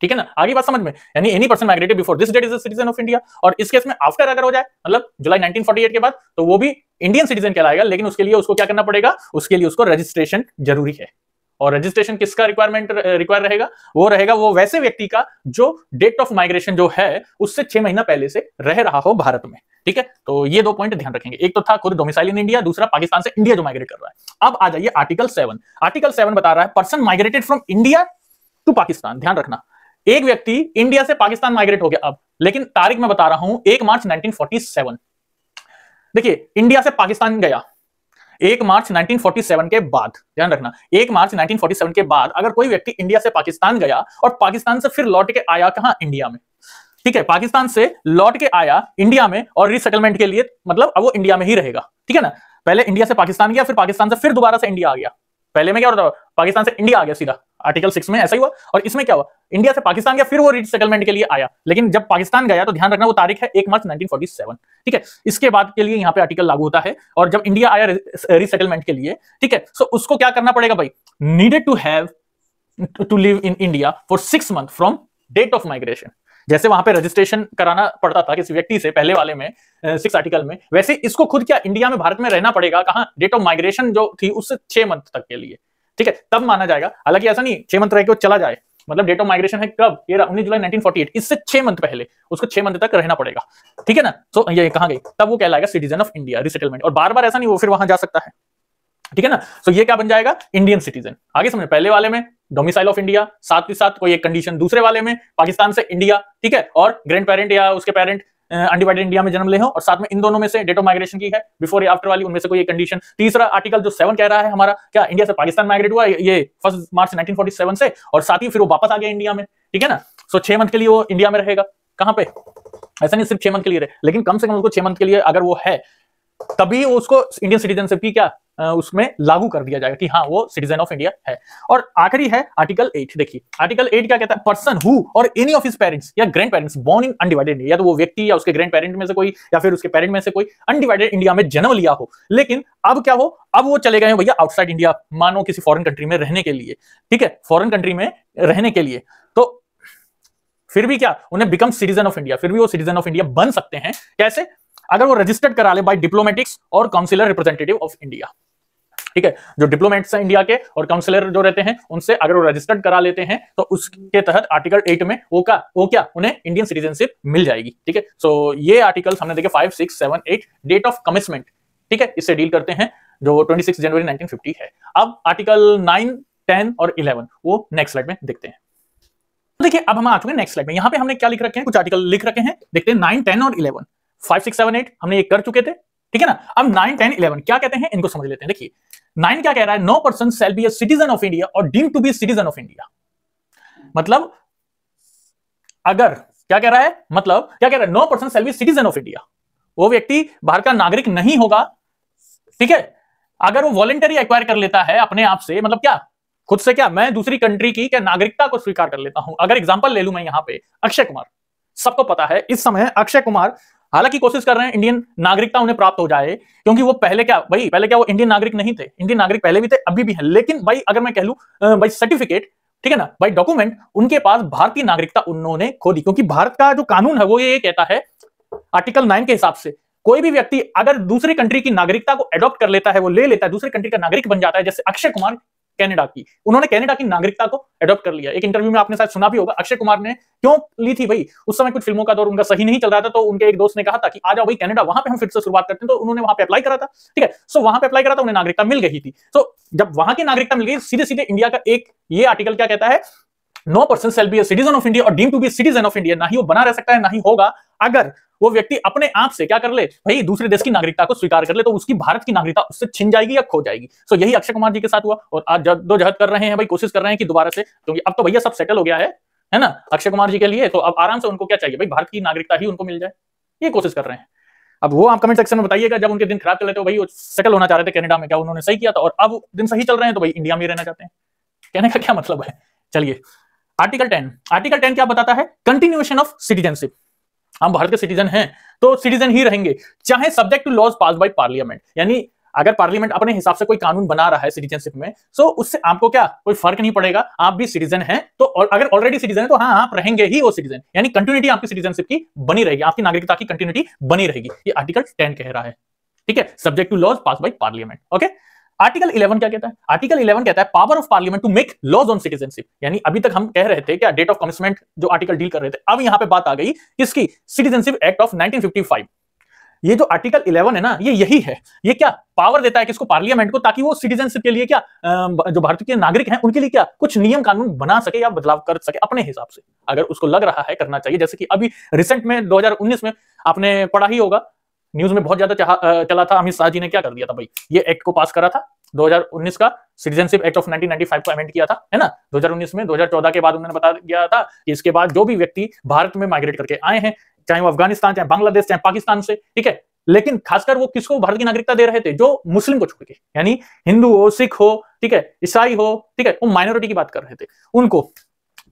ठीक है ना आगे बात समझ में यानी any person migrated before this date is citizen of India और इस केस में आफ्टर अगर हो जाए मतलब जुलाई 1948 के बाद तो वो भी इंडियन सिटीजन कहलाएगा लेकिन उसके लिए उसको क्या करना पड़ेगा उसके लिए उसको रजिस्ट्रेशन जरूरी है और रजिस्ट्रेशन किसका रिक्वायरमेंट रिक्वायर रहेगा वो रहेगा वो वैसे व्यक्ति का जो डेट ऑफ माइग्रेशन जो है उससे छह महीना पहले से रह रहा हो भारत में ठीक है तो ये दो पॉइंट ध्यान रखेंगे एक तो था खुद डोमिसाइल इन इंडिया दूसरा पाकिस्तान से इंडिया जो माइग्रेट कर रहा है अब आ जाइए आर्टिकल सेवन आर्टिकल सेवन बता रहा है person migrated from India to Pakistan ध्यान रखना एक व्यक्ति इंडिया से पाकिस्तान माइग्रेट हो गया अब लेकिन तारीख में बता रहा हूं एक मार्च 1947 देखिए इंडिया से पाकिस्तान गया एक मार्च 1947 के बाद ध्यान रखना एक मार्च 1947 के बाद अगर कोई व्यक्ति इंडिया से पाकिस्तान गया और पाकिस्तान से फिर लौट के आया कहा इंडिया में ठीक है पाकिस्तान से लौट के आया इंडिया में और रिसेटलमेंट के लिए मतलब अब वो इंडिया में ही रहेगा ठीक है ना पहले इंडिया से पाकिस्तान गया फिर पाकिस्तान से फिर दोबारा से इंडिया आ गया पहले में क्या होता पाकिस्तान से इंडिया आ गया सीधा आर्टिकल सिक्स में ऐसा ही हुआ और इसमें क्या हुआ इंडिया से पाकिस्तान गया फिर वो सेटलमेंट के लिए आया लेकिन जब पाकिस्तान गया तो ध्यान रखना वो तारीख है एक मार्च 1947 ठीक है इसके बाद के लिए यहाँ पे आर्टिकल लागू होता है और जब इंडिया आया रीसेटलमेंट के लिए ठीक है सो उसको क्या करना पड़ेगा भाई needed to have to live in India for six month from date of migration जैसे वहां पे रजिस्ट्रेशन कराना पड़ता था किसी व्यक्ति से पहले वाले में सिक्स आर्टिकल में वैसे इसको खुद क्या इंडिया में भारत में रहना पड़ेगा कहा डेट ऑफ माइग्रेशन जो थी उससे छह मंथ तक के लिए ठीक है तब माना जाएगा हालांकि ऐसा नहीं छह मंथ रह के वो चला जाए मतलब डेट ऑफ माइग्रेशन है कब ये उन्नीस जुलाई 1948 इससे छह मंथ पहले उसको छह मंथ तक रहना पड़ेगा ठीक है ना सो so, ये कहा गई तब वो कहलाएगा सिटीजन ऑफ इंडिया रिसेटलमेंट और बार बार ऐसा नहीं वो फिर वहां जा सकता है ठीक है ना सो so, ये क्या बन जाएगा इंडियन सिटीजन आगे समझे पहले वाले में डोमिसाइल ऑफ इंडिया साथ ही साथ कोई एक कंडीशन दूसरे वाले में पाकिस्तान से इंडिया ठीक है और ग्रैंड पेरेंट या उसके पेरेंट अनडिवाइडेड इंडिया में जन्म ले हो और साथ में इन दोनों में से डेट ऑफ माइग्रेशन की है बिफोर या आफ्टर वाली उनमें से कोई एक कंडीशन तीसरा आर्टिकल जो सेवन कह रहा है हमारा क्या इंडिया से पाकिस्तान माइग्रेट हुआ ये फर्स्ट मार्च 1947 से और साथ ही फिर वो वापस आ गया इंडिया में ठीक है ना सो छह मंथ के लिए वो इंडिया में रहेगा कहां पे ऐसा नहीं सिर्फ छह मंथ के लिए रहे लेकिन कम से कम उसको छह मंथ के लिए अगर वो है तभी उसको इंडियन सिटीजनशिप की क्या उसमें लागू कर दिया जाएगा कि हाँ वो सिटीजन ऑफ इंडिया है और आखिरी है आर्टिकल एट देखिए आर्टिकल एट क्या कहता है person who or any of his parents या grand parents born in undivided India या तो वो व्यक्ति या उसके ग्रैंड पेरेंट में से कोई या फिर उसके पेरेंट में से कोई अनडिवाइडेड इंडिया में जन्म लिया हो लेकिन अब क्या हो अब वो चले गए भैया आउटसाइड इंडिया मानो किसी फॉरन कंट्री में रहने के लिए ठीक है फॉरन कंट्री में रहने के लिए तो फिर भी क्या उन्हें बिकम सिटीजन ऑफ इंडिया फिर भी वो सिटीजन ऑफ इंडिया बन सकते हैं कैसे अगर वो रजिस्टर्ड करा ले बाय डिप्लोमेटिक्स और काउंसिलर रिप्रेजेंटेटिव ऑफ इंडिया ठीक है जो डिप्लोमेट्स हैं इंडिया के और काउंसिलर जो रहते हैं उनसे अगर वो रजिस्टर्ड करा लेते हैं तो उसके तहत आर्टिकल एट में वो का वो क्या उन्हें इंडियन सिटीजनशिप मिल जाएगी ठीक है सो ये आर्टिकल हमने देखे five six seven eight date of commitment ठीक है इससे डील करते हैं जो 26 जनवरी 1950 है अब आर्टिकल 9, 10 और 11 वो नेक्स्ट स्लाइड में देखते हैं तो देखिए अब हम आ चुके हैं नेक्स्ट स्लाइड में यहाँ पे हमने क्या लिख रखे हैं कुछ आर्टिकल लिख रखे हैं देखते हैं नाइन टेन और eleven five six seven eight हमने ये कर चुके थे ठीक है ना अब नाइन टेन इलेवन क्या कहते हैं इनको समझ लेते हैं देखिए नाइन क्या कह रहा है no person shall be citizen of India or deem to be citizen of India मतलब अगर क्या कह रहा है मतलब क्या कह रहा है no person shall be citizen of India वो व्यक्ति बाहर का नागरिक नहीं होगा ठीक है अगर वो वॉलेंटरी एक्वायर कर लेता है अपने आप से मतलब क्या खुद से क्या मैं दूसरी कंट्री की क्या नागरिकता को स्वीकार कर लेता हूं अगर एग्जाम्पल ले लू मैं यहां पे अक्षय कुमार सबको पता है इस समय अक्षय कुमार हालांकि कोशिश कर रहे हैं इंडियन नागरिकता उन्हें प्राप्त हो जाए क्योंकि वो पहले क्या भाई पहले क्या वो इंडियन नागरिक नहीं थे इंडियन नागरिक पहले भी थे अभी भी है लेकिन भाई अगर मैं कह लू भाई सर्टिफिकेट ठीक है ना भाई डॉक्यूमेंट उनके पास भारतीय नागरिकता उन्होंने खो दी क्योंकि भारत का जो कानून है वो ये कहता है आर्टिकल नाइन के हिसाब से कोई भी व्यक्ति अगर दूसरे कंट्री की नागरिकता को एडॉप्ट कर लेता है वो ले लेता है दूसरे कंट्री का नागरिक बन जाता है जैसे अक्षय कुमार कैनेडा की उन्होंने कैनेडा की नागरिकता को एडॉप्ट कर लिया एक इंटरव्यू में आपने शायद सुना भी होगा अक्षय कुमार ने क्यों ली थी भाई उस समय कुछ फिल्मों का दौर उनका सही नहीं चल रहा था तो उनके एक दोस्त ने कहा था कि आ जाओ भाई कैनेडा वहां पे हम फिर से शुरुआत करते हैं तो उन्होंने वहां पे अप्लाई करा था ठीक है सो वहां पे अप्लाई करा था उन्हें नागरिकता मिल गई थी सो जब वहां की नागरिकता मिल गई सीधे सीधे इंडिया का एक ये आर्टिकल क्या कहता है no person shall be citizen of India or deem to be citizen of India ना ही वो बना रह सकता है ना ही होगा अगर वो व्यक्ति अपने आप से क्या कर ले भाई दूसरे देश की नागरिकता को स्वीकार कर ले तो उसकी भारत की नागरिकता उससे छिन जाएगी या खो जाएगी सो यही अक्षय कुमार जी के साथ हुआ और आज जद्दोजहद कर रहे हैं भाई कोशिश कर रहे हैं कि दोबारा से क्योंकि अब तो भैया सब सेटल हो गया है है ना अक्षय कुमार जी के लिए तो अब आराम से उनको क्या चाहिए भाई भारत की नागरिकता ही उनको मिल जाए ये कोशिश कर रहे हैं अब वो आप कमेंट सेक्शन में बताइएगा जब उनके दिन खराब चले तो भाई वो सेटल होना चाह रहे थे कनाडा में क्या उन्होंने सही किया था और अब दिन सही चल रहे हैं तो भाई इंडिया में रहना चाहते हैं कहने का क्या मतलब है चलिए आर्टिकल टेन आर्टिकल टेन क्या बताता है कंटिन्यूएशन ऑफ सिटीजनशिप हम भारत के सिटीजन हैं तो सिटीजन ही रहेंगे चाहे subject to laws pass by parliament यानी अगर पार्लियामेंट अपने हिसाब से कोई कानून बना रहा है सिटीजनशिप में सो उससे आपको क्या कोई फर्क नहीं पड़ेगा आप भी सिटीजन हैं तो और अगर ऑलरेडी सिटीजन है तो हाँ आप रहेंगे ही वो सिटीजन यानी कंटिन्यूटी आपकी सिटीजनशिप की बनी रहेगी आपकी नागरिकता की कंटिन्यूटी बनी रहेगी ये आर्टिकल टेन कह रहा है ठीक है subject to laws pass by parliament okay article 11 क्या कहता है आर्टिकल 11 कहता है power of parliament to make laws on citizenship यानी अभी तक हम कह रहे थे क्या डेट ऑफ कमिटमेंट जो आर्टिकल डील कर रहे थे अब यहां पे बात आ गई किसकी सिटीजनशिप एक्ट ऑफ 1955 ये जो आर्टिकल 11 है ना ये यही है ये क्या पावर देता है किसको पार्लियामेंट को ताकि वो सिटीजनशिप के लिए क्या जो भारतीय नागरिक हैं उनके लिए क्या कुछ नियम कानून बना सके या बदलाव कर सके अपने हिसाब से अगर उसको लग रहा है करना चाहिए जैसे कि अभी रिसेंट में 2019 में आपने पढ़ा ही होगा न्यूज में बहुत ज्यादा चला था अमित शाह जी ने क्या कर दिया था भाई ये एक्ट को पास करा था 2019 का सिटीजनशिप एक्ट ऑफ 1995 को अमेंड किया था है ना 2019 में 2014 के बाद उन्होंने बता दिया था कि इसके बाद जो भी व्यक्ति भारत में माइग्रेट करके आए हैं चाहे वो अफगानिस्तान चाहे बांग्लादेश चाहे पाकिस्तान से ठीक है लेकिन खासकर वो किसको भारत की नागरिकता दे रहे थे जो मुस्लिम को छोड़ के यानी हिंदू हो सिख हो ठीक है ईसाई हो ठीक है वो माइनॉरिटी की बात कर रहे थे उनको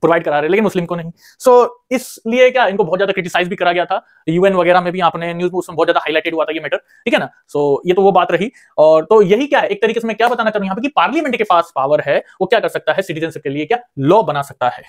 प्रोवाइड करा रहे लेकिन मुस्लिम को नहीं सो so, इसलिए क्या इनको बहुत ज्यादा क्रिटिसाइज भी करा गया था यूएन वगैरह में भी आपने न्यूज में बहुत ज्यादा हाईलाइटेड हुआ था ये मैटर ठीक है ना सो so, ये तो वो बात रही और तो यही क्या है एक तरीके से मैं क्या बताना चाहूँ यहाँ पे कि पार्लियामेंट के पास पावर है वो क्या कर सकता है सिटीजनशिप के लिए क्या लॉ बना सकता है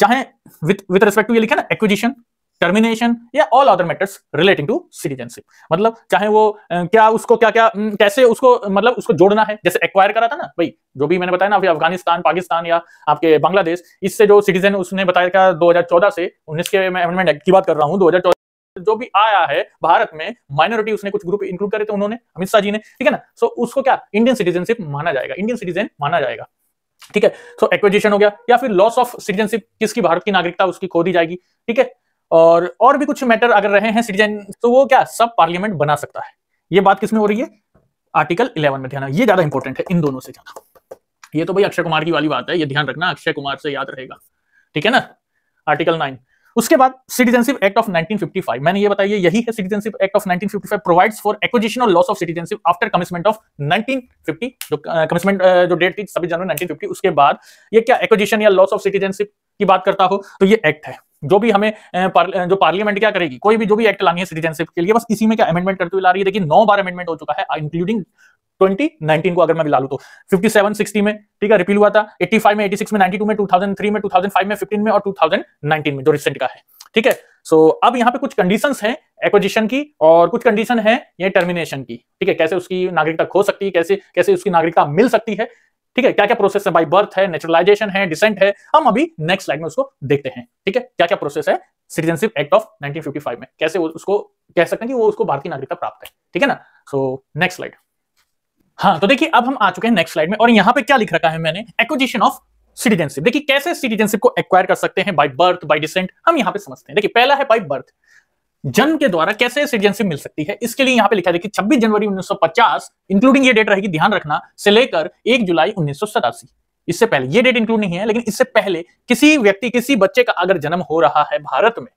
चाहे विथ विथ रिस्पेक्ट टू ये लिखा ना एक्विजिशन टर्मिनेशन या all other matters relating to citizenship मतलब चाहे वो क्या उसको क्या क्या कैसे उसको मतलब उसको जोड़ना है जैसे एक्वायर करा था ना भाई जो भी मैंने बताया ना अभी अफगानिस्तान पाकिस्तान या आपके बांग्लादेश इससे जो सिटीजन उसने बताया क्या 2014 से उन्नीस के मैं अमेंडमेंट एक्ट की बात कर रहा हूँ चौदह जो भी आया है भारत में माइनॉरिटी उसने कुछ ग्रुप इंक्लूड करे थे उन्होंने अमित शाह जी ने ठीक है ना सो उसको क्या इंडियन सिटीजनशिप माना जाएगा इंडियन सिटीजन माना जाएगा ठीक है सो एक्विजिशन हो गया या फिर लॉस ऑफ सिटीजनशिप किसकी भारत की नागरिकता उसकी खो दी जाएगी ठीक है और और भी कुछ मैटर अगर रहे हैं सिटीजन तो वो क्या सब पार्लियामेंट बना सकता है ये बात किसमें हो रही है आर्टिकल 11 में ध्यान ये ज्यादा इंपॉर्टेंट है इन दोनों से ज्यादा ये तो भाई अक्षय कुमार की वाली बात है ये ध्यान रखना अक्षय कुमार से याद रहेगा ठीक है ना आर्टिकल नाइन उसके बाद सिटीजनशिप एक्ट ऑफ 1955 मैंने ये बताया यही है citizenship act of 1955 provides for acquisition और loss of citizenship after commencement of 1950 जो कमिशमेंट uh, uh, जो डेट थी सभी जनवरी 1950 उसके बाद ये क्या एक्विजिशन या लॉस ऑफ सिटीजनशिप की बात करता हो तो ये एक्ट है जो भी हमें पार, जो पार्लियामेंट क्या करेगी कोई भी जो भी एक्ट लानी है सिटीजनशिप के लिए बस इसी में क्या अमेंडमेंट करते हुए ला रही है देखिए नौ बार अमेंडमेंट हो चुका है इंक्लूडिंग 2019 को अगर मैं ला लू तो 57 60 में ठीक है रिपील हुआ था 85 में 86 में 92 में 2003 में 2005 में 15 में और 2019 में जो रिसेंट का है ठीक है सो so, अब यहाँ पे कुछ कंडीशंस हैं एक्विजिशन की और कुछ कंडीशन है ये टर्मिनेशन की ठीक है कैसे उसकी नागरिकता खो सकती है कैसे कैसे उसकी नागरिकता मिल सकती है ठीक है क्या क्या प्रोसेस है बाई बर्थ है नेचुरलाइजेशन है डिसेंट है हम अभी नेक्स्ट लाइन में उसको देखते हैं ठीक है क्या क्या प्रोसेस है सिटीजनशिप एक्ट ऑफ 1955 में कैसे उसको कह सकते हैं कि वो उसको भारतीय नागरिकता प्राप्त है ठीक है ना सो नेक्स्ट स्लाइड हाँ तो देखिए अब हम आ चुके हैं नेक्स्ट स्लाइड में और यहाँ पे क्या लिख रखा है मैंने एक्विजिशन ऑफ सिटीजनशिप देखिए कैसे सिटीजनशिप को एक्वायर कर सकते हैं बाय बर्थ बाय डिसेंट हम यहाँ पे समझते हैं देखिए पहला है बाय बर्थ जन्म के द्वारा कैसे सिटीजनशिप मिल सकती है इसके लिए यहाँ पे लिखा है कि 26 जनवरी 1950 इंक्लूडिंग ये डेट रहेगी ध्यान रखना से लेकर 1 जुलाई उन्नीस इससे पहले ये डेट इंक्लूड नहीं है लेकिन इससे पहले किसी व्यक्ति किसी बच्चे का अगर जन्म हो रहा है भारत में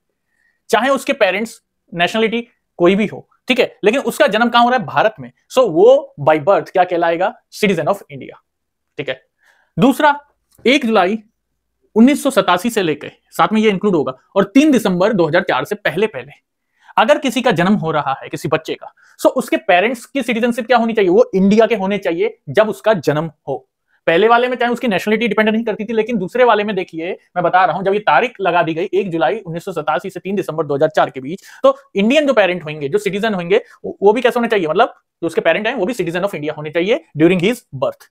चाहे उसके पेरेंट्स नेशनलिटी कोई भी हो ठीक है लेकिन उसका जन्म कहां हो रहा है भारत में सो वो बाई बर्थ क्या कहलाएगा सिटीजन ऑफ इंडिया ठीक है दूसरा एक जुलाई उन्नीस से लेकर साथ में ये इंक्लूड होगा और तीन दिसंबर 2004 से पहले पहले अगर किसी का जन्म हो रहा है किसी बच्चे का सो उसके पेरेंट्स की सिटीजनशिप क्या होनी चाहिए वो इंडिया के होने चाहिए जब उसका जन्म हो पहले वाले में चाहे उसकी नेशनलिटी डिपेंड नहीं करती थी लेकिन दूसरे वाले में देखिए मैं बता रहा हूं जब ये तारीख लगा दी गई एक जुलाई उन्नीस से तीन दिसंबर 2004 के बीच तो इंडियन जो पेरेंट होंगे जो सिटीजन होंगे वो भी कैसे होने चाहिए मतलब जो उसके पेरेंट हैं वो भी सिटीजन ऑफ इंडिया होने चाहिए during his birth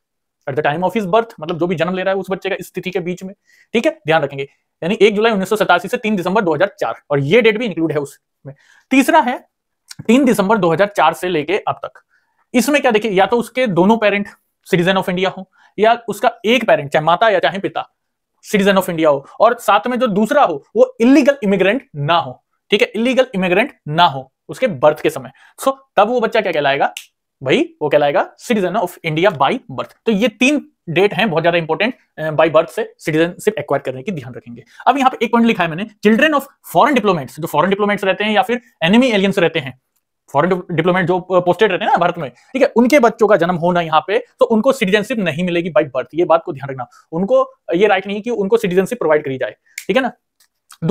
at the time of his birth मतलब जो भी जन्म ले रहा है उस बच्चे का स्थिति के बीच में ठीक है ध्यान रखेंगे यानी एक जुलाई उन्नीस से तीन दिसंबर 2004 और ये डेट भी इंक्लूड है उस में तीसरा है तीन दिसंबर 2004 से लेके अब तक इसमें क्या देखिए या तो उसके दोनों पेरेंट सिटीजन ऑफ इंडिया हो या उसका एक पेरेंट चाहे माता या चाहे पिता सिटीजन ऑफ इंडिया हो और साथ में जो दूसरा हो वो इलीगल इमिग्रेंट ना हो ठीक है इलीगल इमिग्रेंट ना हो उसके बर्थ के समय सो so, तब वो बच्चा क्या कहलाएगा भाई वो कहलाएगा citizen of India by birth तो ये तीन डेट हैं बहुत ज्यादा इंपॉर्टेंट बाय बर्थ से सिटीजनशिप एक्वायर करने की ध्यान रखेंगे अब यहाँ पे एक पॉइंट लिखा है मैंने चिल्ड्रन ऑफ फॉरेन डिप्लोमेट्स जो फॉरेन डिप्लोमेट्स रहते हैं या फिर एनिमी एलियंस रहते हैं फॉरेन डिप्लोमेट जो पोस्टेड रहते हैं ना भारत में ठीक है उनके बच्चों का जन्म होना यहाँ पे तो उनको सिटीजनशिप नहीं मिलेगी बाई बर्थ ये बात को ध्यान रखना उनको ये राइट नहीं कि उनको सिटीजनशिप प्रोवाइड करी जाए ठीक है ना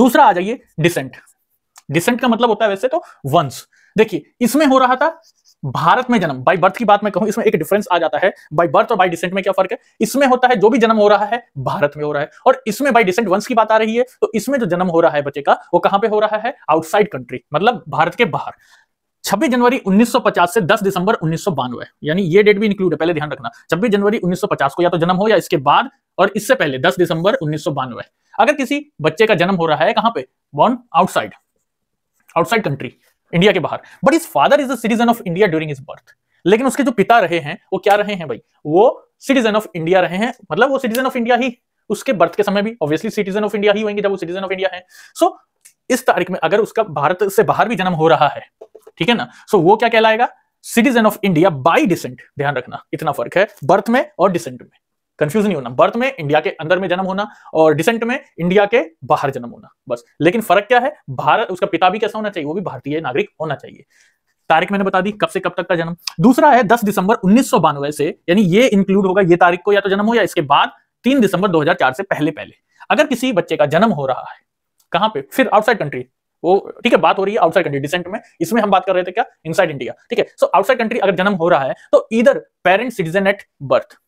दूसरा आ जाइए डिसेंट डिसेंट का मतलब होता है वैसे तो वंश देखिए इसमें हो रहा था भारत में जन्म बाई बर्थ की बात मैं कहूं इसमें एक डिफरेंस आ जाता है बाई बर्थ और बाई डिसेंट में क्या फर्क है इसमें होता है जो भी जन्म हो रहा है भारत में हो रहा है और इसमें बाई डिसेंट वंश की बात आ रही है तो इसमें जो जन्म हो रहा है बच्चे का वो कहां पे हो रहा है आउटसाइड कंट्री मतलब भारत के बाहर 26 जनवरी 1950 से 10 दिसंबर उन्नीस यानी ये डेट भी इंक्लूड है पहले ध्यान रखना 26 जनवरी 1950 को या तो जन्म हो या इसके बाद और इससे पहले 10 दिसंबर उन्नीस अगर किसी बच्चे का जन्म हो रहा है कहां पे born outside outside country India के बाहर but his father is a citizen of India during his birth लेकिन उसके जो पिता रहे हैं वो क्या रहे हैं भाई वो सिटीजन ऑफ इंडिया रहे हैं मतलब वो सिटीजन ऑफ इंडिया ही उसके बर्थ के समय भी ऑब्वियसली सिटीजन ऑफ इंडिया ही होंगे जब वो सिटीजन ऑफ इंडिया है सो so, इस तारीख में अगर उसका भारत से बाहर भी जन्म हो रहा है ठीक है ना सो so, वो क्या कहलाएगा citizen of India by descent ध्यान रखना इतना फर्क है बर्थ में और डिसेंट में कंफ्यूज नहीं होना बर्थ में इंडिया के अंदर में जन्म होना और डिसेंट में इंडिया के बाहर जन्म होना बस लेकिन फर्क क्या है भारत उसका पिता भी कैसा होना चाहिए वो भी भारतीय नागरिक होना चाहिए तारीख मैंने बता दी कब से कब तक का जन्म दूसरा है 10 दिसंबर उन्नीस से यानी ये इंक्लूड होगा ये तारीख को या तो जन्म हो या इसके बाद तीन दिसंबर 2004 से पहले पहले अगर किसी बच्चे का जन्म हो रहा है कहां पे फिर आउटसाइड कंट्री वो ठीक है बात हो रही है आउटसाइड कंट्री डिसेंट में इसमें हम बात कर रहे थे क्या इनसाइड इंडिया ठीक है सो आउटसाइड कंट्री अगर जन्म हो रहा है तो इधर पेरेंट सिटीजन एट बर्थ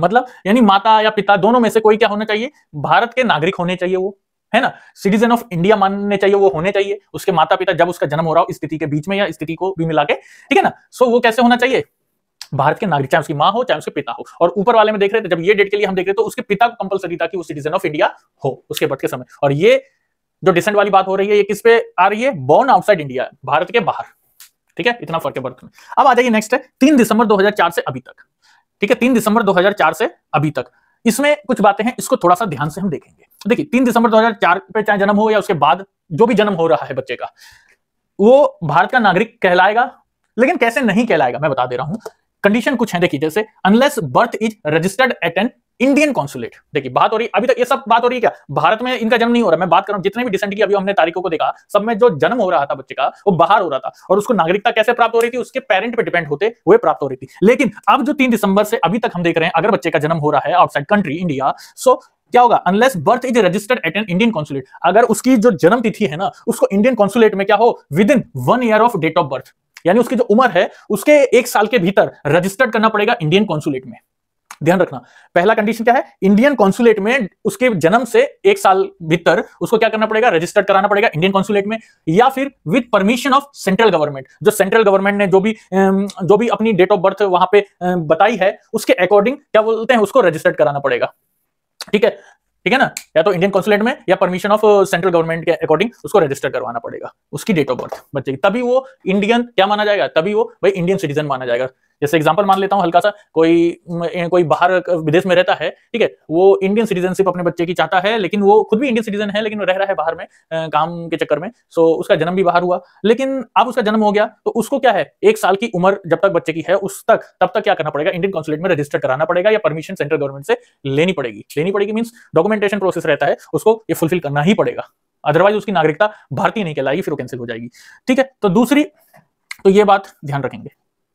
मतलब यानी माता या पिता दोनों में से कोई क्या होना चाहिए भारत के नागरिक होने चाहिए वो है ना सिटीजन ऑफ इंडिया मानने चाहिए वो होने चाहिए उसके माता पिता जब उसका जन्म हो रहा हो स्थिति के बीच में या स्थिति को भी मिला के ठीक है ना सो वो कैसे होना चाहिए भारत के नागरिक चाहे उसकी माँ हो चाहे उसके पिता हो और ऊपर वाले में देख रहे थे जब ये डेट के लिए हम देख रहे तो उसके पिता को कंपलसरी था कि वो सिटीजन ऑफ इंडिया हो उसके बर्थ के समय और ये जो डिसेंट वाली बात हो रही है ये किस पे आ रही है बॉर्न आउटसाइड इंडिया भारत के बाहर ठीक है इतना फर्क है बर्थ में अब आ जाइए नेक्स्ट है तीन दिसंबर दो से अभी तक ठीक है तीन दिसंबर 2004 से अभी तक इसमें कुछ बातें हैं इसको थोड़ा सा ध्यान से हम देखेंगे देखिए तीन दिसंबर 2004 पे चाहे जन्म हो या उसके बाद जो भी जन्म हो रहा है बच्चे का वो भारत का नागरिक कहलाएगा लेकिन कैसे नहीं कहलाएगा मैं बता दे रहा हूं कंडीशन कुछ है देखिए जैसे unless birth is registered at an Indian consulate देखिए बात हो रही अभी तक ये सब बात हो रही है क्या भारत में इनका जन्म नहीं हो रहा मैं बात कर रहा हूं जितने भी डिसेंट की अभी हमने तारीखों को देखा सब में जो जन्म हो रहा था बच्चे का वो बाहर हो रहा था और उसको नागरिकता कैसे प्राप्त हो रही थी उसके पेरेंट पे डिपेंड होते हुए प्राप्त हो रही थी लेकिन अब जो तीन दिसंबर से अभी तक हम देख रहे हैं अगर बच्चे का जन्म हो रहा है आउटसाइड कंट्री इंडिया सो क्या होगा unless birth is registered at an Indian consulate अगर उसकी जो जन्म तिथि है ना उसको इंडियन कॉन्सुलेट में क्या हो within one year of date of birth यानी उसकी जो उम्र है उसके एक साल के भीतर रजिस्टर्ड करना पड़ेगा इंडियन कॉन्सुलेट में ध्यान रखना पहला कंडीशन क्या है इंडियन कॉन्सुलेट में उसके जन्म से एक साल भीतर उसको क्या करना पड़ेगा रजिस्टर्ड कराना पड़ेगा इंडियन कॉन्सुलेट में या फिर with permission of central government जो सेंट्रल गवर्नमेंट ने जो भी जो भी अपनी डेट ऑफ बर्थ वहां पे बताई है उसके अकॉर्डिंग क्या बोलते हैं उसको रजिस्टर्ड कराना पड़ेगा ठीक है ठीक है ना या तो इंडियन कॉन्सुलेट में या परमिशन ऑफ सेंट्रल गवर्नमेंट के अकॉर्डिंग उसको रजिस्टर करवाना पड़ेगा उसकी डेट ऑफ बर्थ बच्चे की तभी वो इंडियन क्या माना जाएगा तभी वो भाई इंडियन सिटीजन माना जाएगा जैसे एग्जाम्पल मान लेता हूँ हल्का सा कोई कोई बाहर विदेश में रहता है ठीक है वो इंडियन सिटीजनशिप अपने बच्चे की चाहता है लेकिन वो खुद भी इंडियन सिटीजन है लेकिन वो रह रहा है बाहर में काम के चक्कर में सो उसका जन्म भी बाहर हुआ लेकिन अब उसका जन्म हो गया तो उसको क्या है एक साल की उम्र जब तक बच्चे की है उस तक तब तक क्या करना पड़ेगा इंडियन कॉन्सुलेट में रजिस्टर कराना पड़ेगा या परमिशन सेंट्रल गवर्नमेंट से लेनी पड़ेगी लेनी पड़ेगी मीन्स डॉक्यूमेंटेशन प्रोसेस रहता है उसको ये फुलफिल करना ही पड़ेगा अदरवाइज उसकी नागरिकता भारतीय नहीं कहलाएगी फिर वो कैंसिल हो जाएगी ठीक है तो दूसरी तो ये बात ध्यान रखेंगे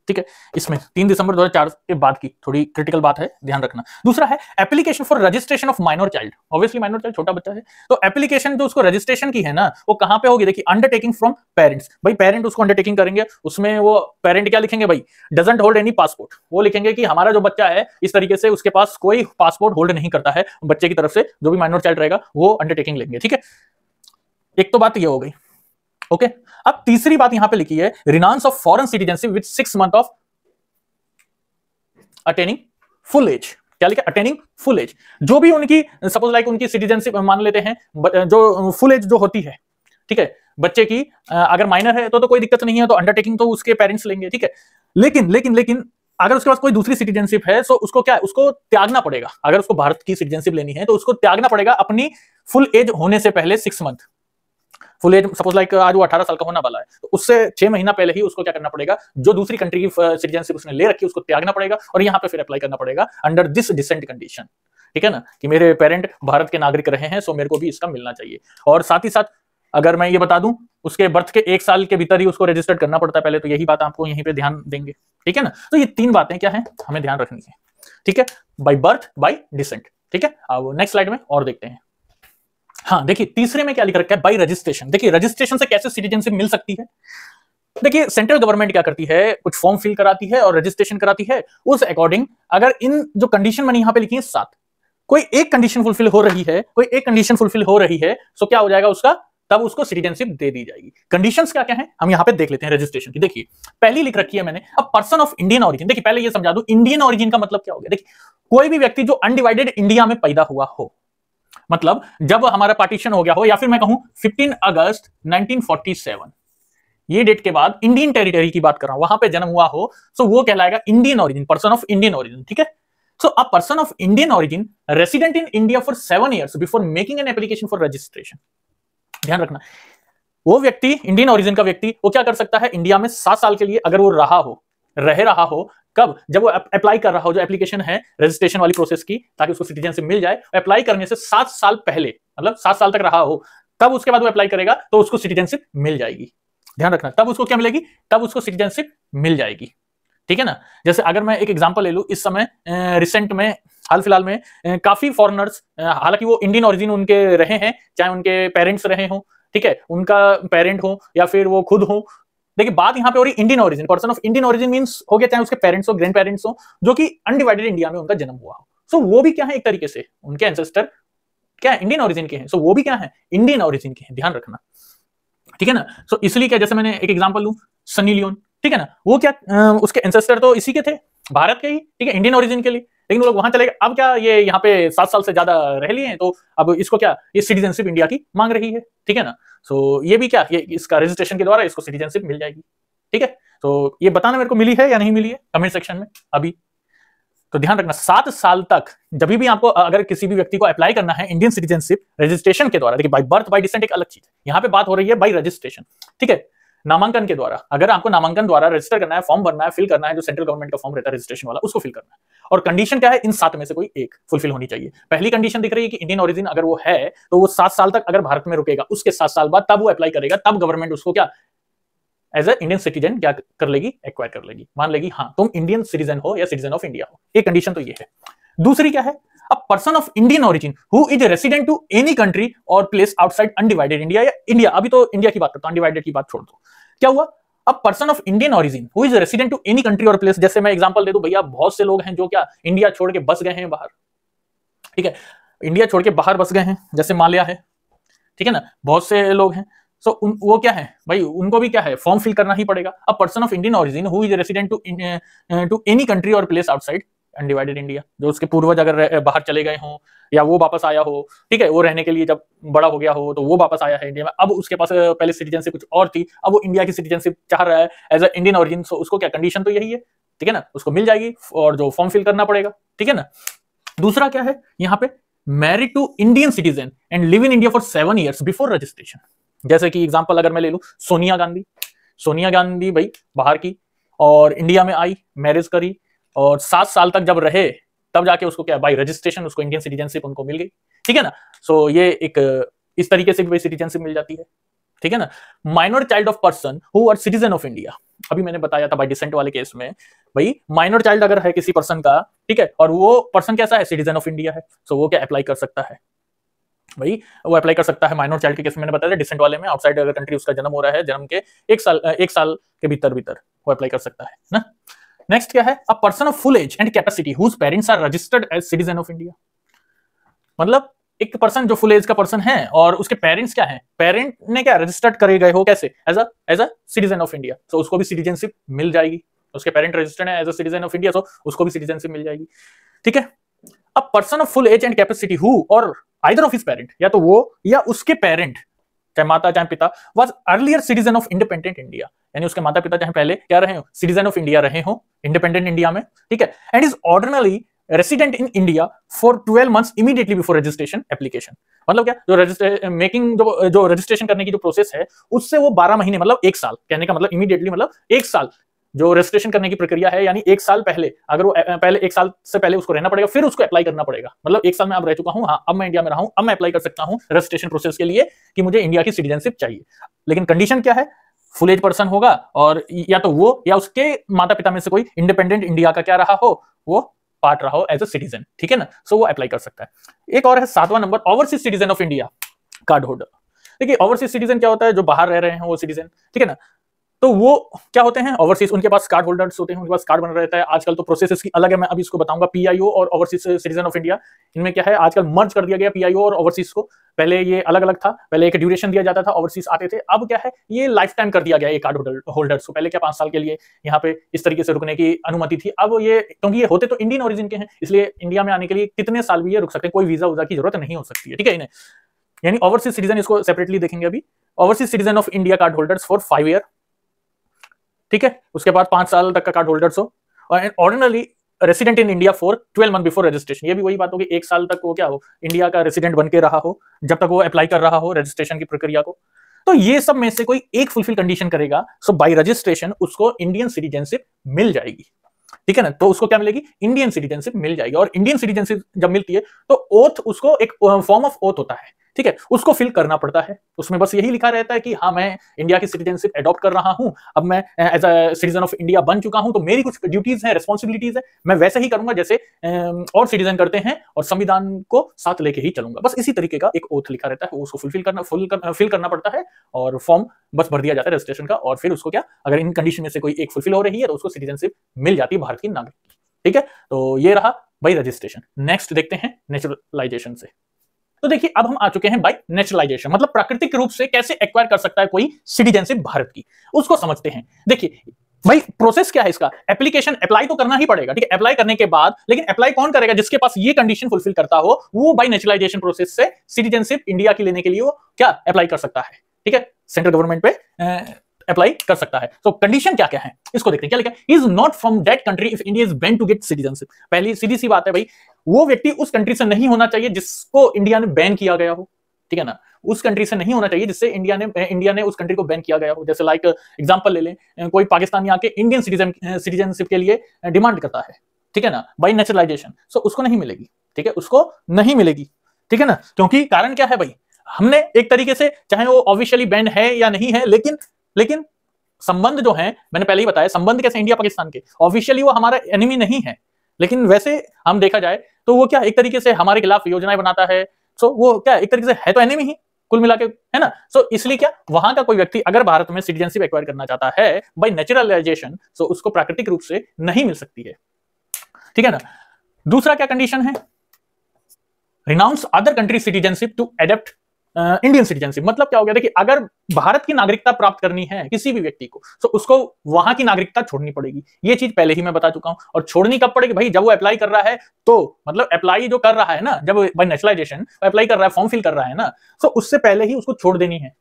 ठीक है इसमें तीन दिसंबर 2004 के बाद की थोड़ी क्रिटिकल बात है ध्यान रखना दूसरा है application for registration of minor child obviously minor child छोटा बच्चा है तो एप्लीकेशन जो उसको रजिस्ट्रेशन की है ना वो कहां पे होगी देखिए अंडरटेकिंग फ्रॉम पेरेंट्स भाई पेरेंट उसको अंडरटेकिंग करेंगे उसमें वो पेरेंट क्या लिखेंगे भाई डजेंट होल्ड एनी पासपोर्ट वो लिखेंगे कि हमारा जो बच्चा है इस तरीके से उसके पास कोई पासपोर्ट होल्ड नहीं करता है बच्चे की तरफ से जो भी माइनर चाइल्ड रहेगा वो अंडरटेकिंग लेंगे ठीक है एक तो बात यह हो गई ओके अब तीसरी बात यहां पे लिखी है renounce of foreign citizenship with six month of attaining full age क्या लिखा अटेनिंग फुल एज जो भी उनकी सपोज लाइक उनकी सिटीजनशिप मान लेते हैं जो फुल एज जो होती है ठीक है बच्चे की अगर माइनर है तो तो कोई दिक्कत नहीं है तो अंडरटेकिंग तो उसके पेरेंट्स लेंगे ठीक है लेकिन लेकिन लेकिन अगर उसके पास कोई दूसरी सिटीजनशिप है तो उसको क्या उसको त्यागना पड़ेगा अगर उसको भारत की सिटीजनशिप लेनी है तो उसको त्यागना पड़ेगा अपनी फुल एज होने से पहले six month full age suppose like आज वो अठारह साल का होना वाला है तो उससे छह महीना पहले ही उसको क्या करना पड़ेगा जो दूसरी कंट्री की सिटीजनशिप उसने ले रखी उसको त्यागना पड़ेगा और यहाँ पे फिर अप्लाई करना पड़ेगा अंडर दिस डिसेंट कंडीशन ठीक है ना कि मेरे पेरेंट भारत के नागरिक रहे हैं सो मेरे को भी इसका मिलना चाहिए और साथ ही साथ अगर मैं ये बता दूं उसके बर्थ के एक साल के भीतर ही उसको रजिस्टर्ड करना पड़ता है पहले तो यही बात आपको यहीं पे ध्यान देंगे ठीक है ना तो ये तीन बातें क्या है हमें ध्यान रखनी है ठीक है बाई बर्थ बाई डिसेंट ठीक है अब नेक्स्ट स्लाइड में और देखते हैं हाँ देखिए तीसरे में क्या लिख रखा है बाई रजिस्ट्रेशन देखिए रजिस्ट्रेशन से कैसे सिटीजनशिप मिल सकती है देखिए सेंट्रल गवर्नमेंट क्या करती है कुछ फॉर्म फिल कराती है और रजिस्ट्रेशन कराती है उस अकॉर्डिंग अगर इन जो कंडीशन मैंने यहाँ पे लिखी है सात कोई एक कंडीशन फुलफिल हो रही है कोई एक कंडीशन फुलफिल हो रही है सो तो क्या हो जाएगा उसका तब उसको सिटीजनशिप दे दी जाएगी कंडीशंस क्या क्या है हम यहाँ पे देख लेते हैं रजिस्ट्रेशन की देखिए पहली लिख रखी है मैंने अब पर्सन ऑफ इंडियन ऑरिजिन देखिए पहले ये समझा दू इंडियन ऑरिजिन का मतलब क्या हो गया देखिए कोई भी व्यक्ति जो अनडिवाइडेड इंडिया में पैदा हुआ हो मतलब जब हमारा पार्टीशन हो गया हो या फिर मैं कहूं 15 अगस्त 1947 ये डेट के बाद इंडियन टेरिटरी की बात कर रहा हूं वहां पे जन्म हुआ हो सो वो कहलाएगा Indian origin person of Indian origin ठीक है so a person of Indian origin resident in India for seven years before making an application for registration ध्यान रखना वो व्यक्ति इंडियन ऑरिजिन का व्यक्ति वो क्या कर सकता है इंडिया में सात साल के लिए अगर वो रहा हो रह रहा हो कब जब वो अप्लाई कर रहा हो जो एप्लीकेशन है रजिस्ट्रेशन वाली प्रोसेस की ताकि उसको सिटीजनशिप मिल जाए अप्लाई करने से सात साल पहले मतलब सात साल तक रहा हो तब उसके बाद वो अप्लाई करेगा तो उसको सिटीजनशिप मिल जाएगी ध्यान रखना तब उसको क्या मिलेगी तब उसको सिटीजनशिप मिल जाएगी ठीक है ना जैसे अगर मैं एक एग्जांपल ले लूँ इस समय रिसेंट में हाल फिलहाल में काफी फॉरनर्स हालांकि वो इंडियन ओरिजिन उनके रहे हैं चाहे उनके पेरेंट्स रहे हों ठीक है उनका पेरेंट हो या फिर वो खुद हो देखिए बात यहाँ पे हो रही Indian origin person of Indian origin means हो गया चाहे उसके पेरेंट्स हो ग्रैंड पेरेंट्स हो जो कि अनडिवाइडेड इंडिया में उनका जन्म हुआ सो वो भी क्या है एक तरीके से उनके एंसेस्टर क्या इंडियन ओरिजिन के हैं सो वो भी क्या है इंडियन ओरिजिन के हैं ध्यान रखना ठीक है ना सो इसलिए क्या जैसे मैंने एक एग्जाम्पल लू सनी लियोन ठीक है ना वो क्या उसके एंसेस्टर तो इसी के थे भारत के ही ठीक है इंडियन ओरिजिन के लिए लेकिन वो लोग वहां चले गए अब क्या ये यहाँ पे सात साल से ज्यादा रह लिए हैं तो अब इसको क्या ये सिटीजनशिप इंडिया की मांग रही है ठीक है ना सो so, ये भी क्या ये इसका रजिस्ट्रेशन के द्वारा इसको सिटीजनशिप मिल जाएगी ठीक है तो ये बताना मेरे को मिली है या नहीं मिली है कमेंट सेक्शन में अभी तो ध्यान रखना सात साल तक जब भी आपको अगर किसी भी व्यक्ति को अप्लाई करना है इंडियन सिटीजनशिप रजिस्ट्रेशन के द्वारा देखिए बाई बर्थ बाई डिसेंट एक अलग चीज यहाँ पे बात हो रही है बाई रजिस्ट्रेशन ठीक है नामांकन के द्वारा अगर आपको नामांकन द्वारा रजिस्टर करना है फॉर्म भरना है फिल करना है जो सेंट्रल गवर्नमेंट का फॉर्म रहता है रजिस्ट्रेशन वाला उसको फिल करना है और कंडीशन क्या है इन सात में से कोई एक फुलफिल होनी चाहिए पहली कंडीशन दिख रही है कि इंडियन ओरिजिन अगर वो है तो वो सात साल तक अगर भारत में रुकेगा उसके सात साल बाद तब वो अप्लाई करेगा तब गवर्नमेंट उसको क्या एज ए इंडियन सिटीजन क्या कर लेगी एक्वायर कर लेगी मान लेगी हाँ तुम इंडियन सिटीजन हो या सिटीजन ऑफ इंडिया हो एक कंडीशन तो ये है दूसरी क्या है a person of Indian origin who is a resident to any country or place outside undivided india या इंडिया अभी तो इंडिया की बात करता हूं अनडिवाइडेड की बात छोड़ दो क्या हुआ a person of Indian origin who is resident to any country or place जैसे मैं एग्जांपल दे दूं भैया बहुत से लोग हैं जो क्या इंडिया छोड़ के बस गए हैं बाहर ठीक है इंडिया छोड़ के बाहर बस गए हैं जैसे मालिया है ठीक है ना बहुत से लोग हैं सो so, उन वो क्या है भाई उनको भी क्या है फॉर्म फिल करना ही पड़ेगा a person of Indian origin who is resident to to any country or place outside undivided India जो उसके पूर्वज अगर बाहर चले गए हों या वो वापस आया हो ठीक है वो रहने के लिए जब बड़ा हो गया हो तो वो वापस आया है इंडिया में अब उसके पास पहले सिटीजनशिप कुछ और थी अब वो इंडिया की सिटीजनशिप चाह रहा है एज अ इंडियन ओरिजिन उसको क्या कंडीशन तो यही है ठीक है ना उसको मिल जाएगी और जो फॉर्म फिल करना पड़ेगा ठीक है ना दूसरा क्या है यहाँ पे married to Indian citizen and live in India for seven years before registration जैसे कि एग्जाम्पल अगर मैं ले लू सोनिया गांधी सोनिया गांधी भाई बाहर की और इंडिया में आई मैरिज करी और सात साल तक जब रहे तब जाके उसको क्या बाई रजिस्ट्रेशन उसको इंडियन सिटीजनशिप उनको मिल गई ठीक है ना सो so, ये एक इस तरीके से भी सिटीजनशिप मिल जाती है ठीक है ना minor child of person who are citizen of India अभी मैंने बताया था बाई डिसेंट वाले केस में भाई माइनर चाइल्ड अगर है किसी पर्सन का ठीक है और वो पर्सन कैसा है सिटीजन ऑफ इंडिया है सो so, वो क्या अप्लाई कर सकता है भाई वो अप्लाई कर सकता है माइनर चाइल्ड के केस में मैंने बताया डिसेंट वाले में आउटसाइड अगर कंट्री उसका जन्म हो रहा है जन्म के एक साल एक साल के भीतर भीतर वो अप्लाई कर सकता है ना नेक्स्ट क्या है a person of full age and capacity whose parents are registered as citizen of India मतलब एक पर्सन जो फुल एज का पर्सन है और उसके पेरेंट्स क्या है पेरेंट ने क्या रजिस्टर्ड करे गए हो कैसे as a as a citizen of India so उसको भी सिटीजनशिप मिल जाएगी उसके पेरेंट रजिस्टर्ड है as a citizen of India so उसको भी सिटीजनशिप मिल जाएगी ठीक है a person of full age and capacity who or either of his parent या तो वो या उसके पेरेंट चाहे माता चाहे पिता was earlier citizen of independent India यानी उसके माता पिता चाहे पहले क्या रहे हो सिटीजन ऑफ इंडिया रहे हो इंडिपेंडेंट इंडिया में ठीक है and is ordinarily resident in India for twelve month immediately before registration application मतलब क्या जो रजिस्ट्रे मेकिंग जो जो रजिस्ट्रेशन करने की जो प्रोसेस है उससे वो बारह महीने मतलब एक साल कहने का मतलब इमीडिएटली मतलब एक साल जो रजिस्ट्रेशन करने की प्रक्रिया है यानी एक साल पहले अगर वो पहले एक साल से पहले उसको रहना पड़ेगा फिर उसको अप्लाई करना पड़ेगा मतलब एक साल में अब रह चुका हूँ हाँ अब मैं इंडिया में रहा हूँ अब मैं अप्लाई कर सकता हूँ रजिस्ट्रेशन प्रोसेस के लिए कि मुझे इंडिया की सिटीजनशिप चाहिए लेकिन कंडीशन क्या है फुल एज पर्सन होगा और या तो वो या उसके माता पिता में से कोई इंडिपेंडेंट इंडिया का क्या रहा हो वो पार्ट रहा हो एज ए सिटीजन ठीक है ना सो वो अप्लाई कर सकता है एक और है सातवां number overseas citizen of India card holder देखिए ओवरसीज सिटीजन क्या होता है जो बाहर रह रहे हैं वो सिटीजन ठीक है ना तो वो क्या होते हैं ओवरसीज उनके पास कार्ड होल्डर्स होते हैं उनके पास कार्ड बना रहता है आजकल तो प्रोसेस की अलग है मैं अभी इसको बताऊंगा पीआईओ और ओवरसीज सिटीजन ऑफ इंडिया इनमें क्या है आजकल मर्ज कर दिया गया पीआईओ और ओवरसीज को पहले ये अलग अलग था पहले एक ड्यूरेशन दिया जाता था ओवरसीज आते थे अब क्या है ये लाइफ टाइम कर दिया गया ये कार्ड होल्डर्स को पहले क्या पांच साल के लिए यहाँ पे इस तरीके से रुकने की अनुमति थी अब ये क्योंकि ये होते तो इंडियन ओरिजिन के हैं इसलिए इंडिया में आने के लिए कितने साल भी ये रुक सकते हैं कोई वीजा वीजा की जरूरत नहीं हो सकती है ठीक है इन्हें यानी ओवरसीज सिटीजन इसको सेपरेटली देखेंगे अभी overseas citizen of India card holders for five year ठीक है उसके बाद पांच साल तक का कार्ड होल्डर्स हो और ordinarily resident in India for twelve month before registration ये भी वही बात होगी एक साल तक वो क्या हो इंडिया का रेसिडेंट बन के रहा हो जब तक वो अप्लाई कर रहा हो रजिस्ट्रेशन की प्रक्रिया को तो ये सब में से कोई एक फुलफिल कंडीशन करेगा सो बाय रजिस्ट्रेशन उसको इंडियन सिटीजनशिप मिल जाएगी ठीक है ना तो उसको क्या मिलेगी इंडियन सिटीजनशिप मिल जाएगी और इंडियन सिटीजनशिप जब मिलती है तो ओथ उसको एक फॉर्म ऑफ ओथ होता है ठीक है उसको फिल करना पड़ता है उसमें बस यही लिखा रहता है कि हाँ मैं इंडिया की सिटीजनशिप एडॉप्ट कर रहा हूं अब मैं as a citizen of India बन चुका हूं तो मेरी कुछ ड्यूटीज है रेस्पॉन्सिबिलिटीज है मैं वैसे ही करूंगा जैसे और सिटीजन करते हैं और संविधान को साथ लेके ही चलूंगा बस इसी तरीके का एक ओथ लिखा रहता है उसको फुलफिल करना फुल कर, फिल करना पड़ता है और फॉर्म बस भर दिया जाता है रजिस्ट्रेशन का और फिर उसको क्या अगर इन कंडीशन में से कोई एक फुलफिल हो रही है तो उसको सिटीजनशिप मिल जाती है भारत की नागरिक ठीक है तो ये रहा भाई रजिस्ट्रेशन नेक्स्ट देखते हैं नेचुरलाइजेशन से तो देखिए अब हम आ चुके हैं बाई नेचुरलाइजेशन मतलब प्राकृतिक रूप से कैसे एक्वायर कर सकता है कोई सिटीजनशिप भारत की उसको समझते हैं देखिए भाई प्रोसेस क्या है इसका एप्लीकेशन अप्लाई तो करना ही पड़ेगा ठीक है अप्लाई करने के बाद लेकिन अप्लाई कौन करेगा जिसके पास ये कंडीशन फुलफिल करता हो वो बाई नेचुरलाइजेशन प्रोसेस से सिटीजनशिप इंडिया की लेने के लिए वो क्या अप्लाई कर सकता है ठीक है सेंट्रल गवर्नमेंट पे अप्लाई कर सकता है तो कंडीशन क्या क्या है इसको देखते हैं क्या लिखा है is not from that country if India is ban to get citizenship पहली सीधी सी बात है भाई वो व्यक्ति उस कंट्री से नहीं होना चाहिए जिसको इंडिया ने बैन किया गया हो ठीक है ना उस कंट्री से नहीं होना चाहिए जिससे इंडिया ने इंडिया ने उस कंट्री को बैन किया गया हो जैसे लाइक एग्जाम्पल ले लें कोई पाकिस्तानी आके इंडियन सिटीजन सिटीजनशिप के लिए डिमांड करता है ठीक है ना बाई नेचुरलाइजेशन सो उसको नहीं मिलेगी ठीक है उसको नहीं मिलेगी ठीक है ना क्योंकि कारण क्या है भाई हमने एक तरीके से चाहे वो ऑफिशियली बैंड है या नहीं है लेकिन लेकिन संबंध जो है मैंने पहले ही बताया संबंध कैसे इंडिया पाकिस्तान के ऑफिशियली वो हमारा एनिमी नहीं है लेकिन वैसे हम देखा जाए तो वो क्या एक तरीके से हमारे खिलाफ योजनाएं बनाता है सो वो क्या एक तरीके से है तो एनिमी ही कुल मिला के है ना सो इसलिए क्या वहां का कोई व्यक्ति अगर भारत में सिटीजनशिप एक्वायर करना चाहता है बाई नेचुरलाइजेशन सो उसको प्राकृतिक रूप से नहीं मिल सकती है ठीक है ना दूसरा क्या कंडीशन है renounce other country citizenship to adapt Indian citizenship मतलब क्या हो गया देखिए अगर भारत की नागरिकता प्राप्त करनी है किसी भी व्यक्ति को तो उसको वहां की नागरिकता छोड़नी पड़ेगी ये चीज पहले ही मैं बता चुका हूं और छोड़नी कब पड़ेगी भाई जब वो अप्लाई कर रहा है तो मतलब अप्लाई जो कर रहा है ना जब बाई नेशनलाइजेशन अप्लाई कर रहा है फॉर्म फिल कर रहा है ना तो उससे पहले ही उसको छोड़ देनी है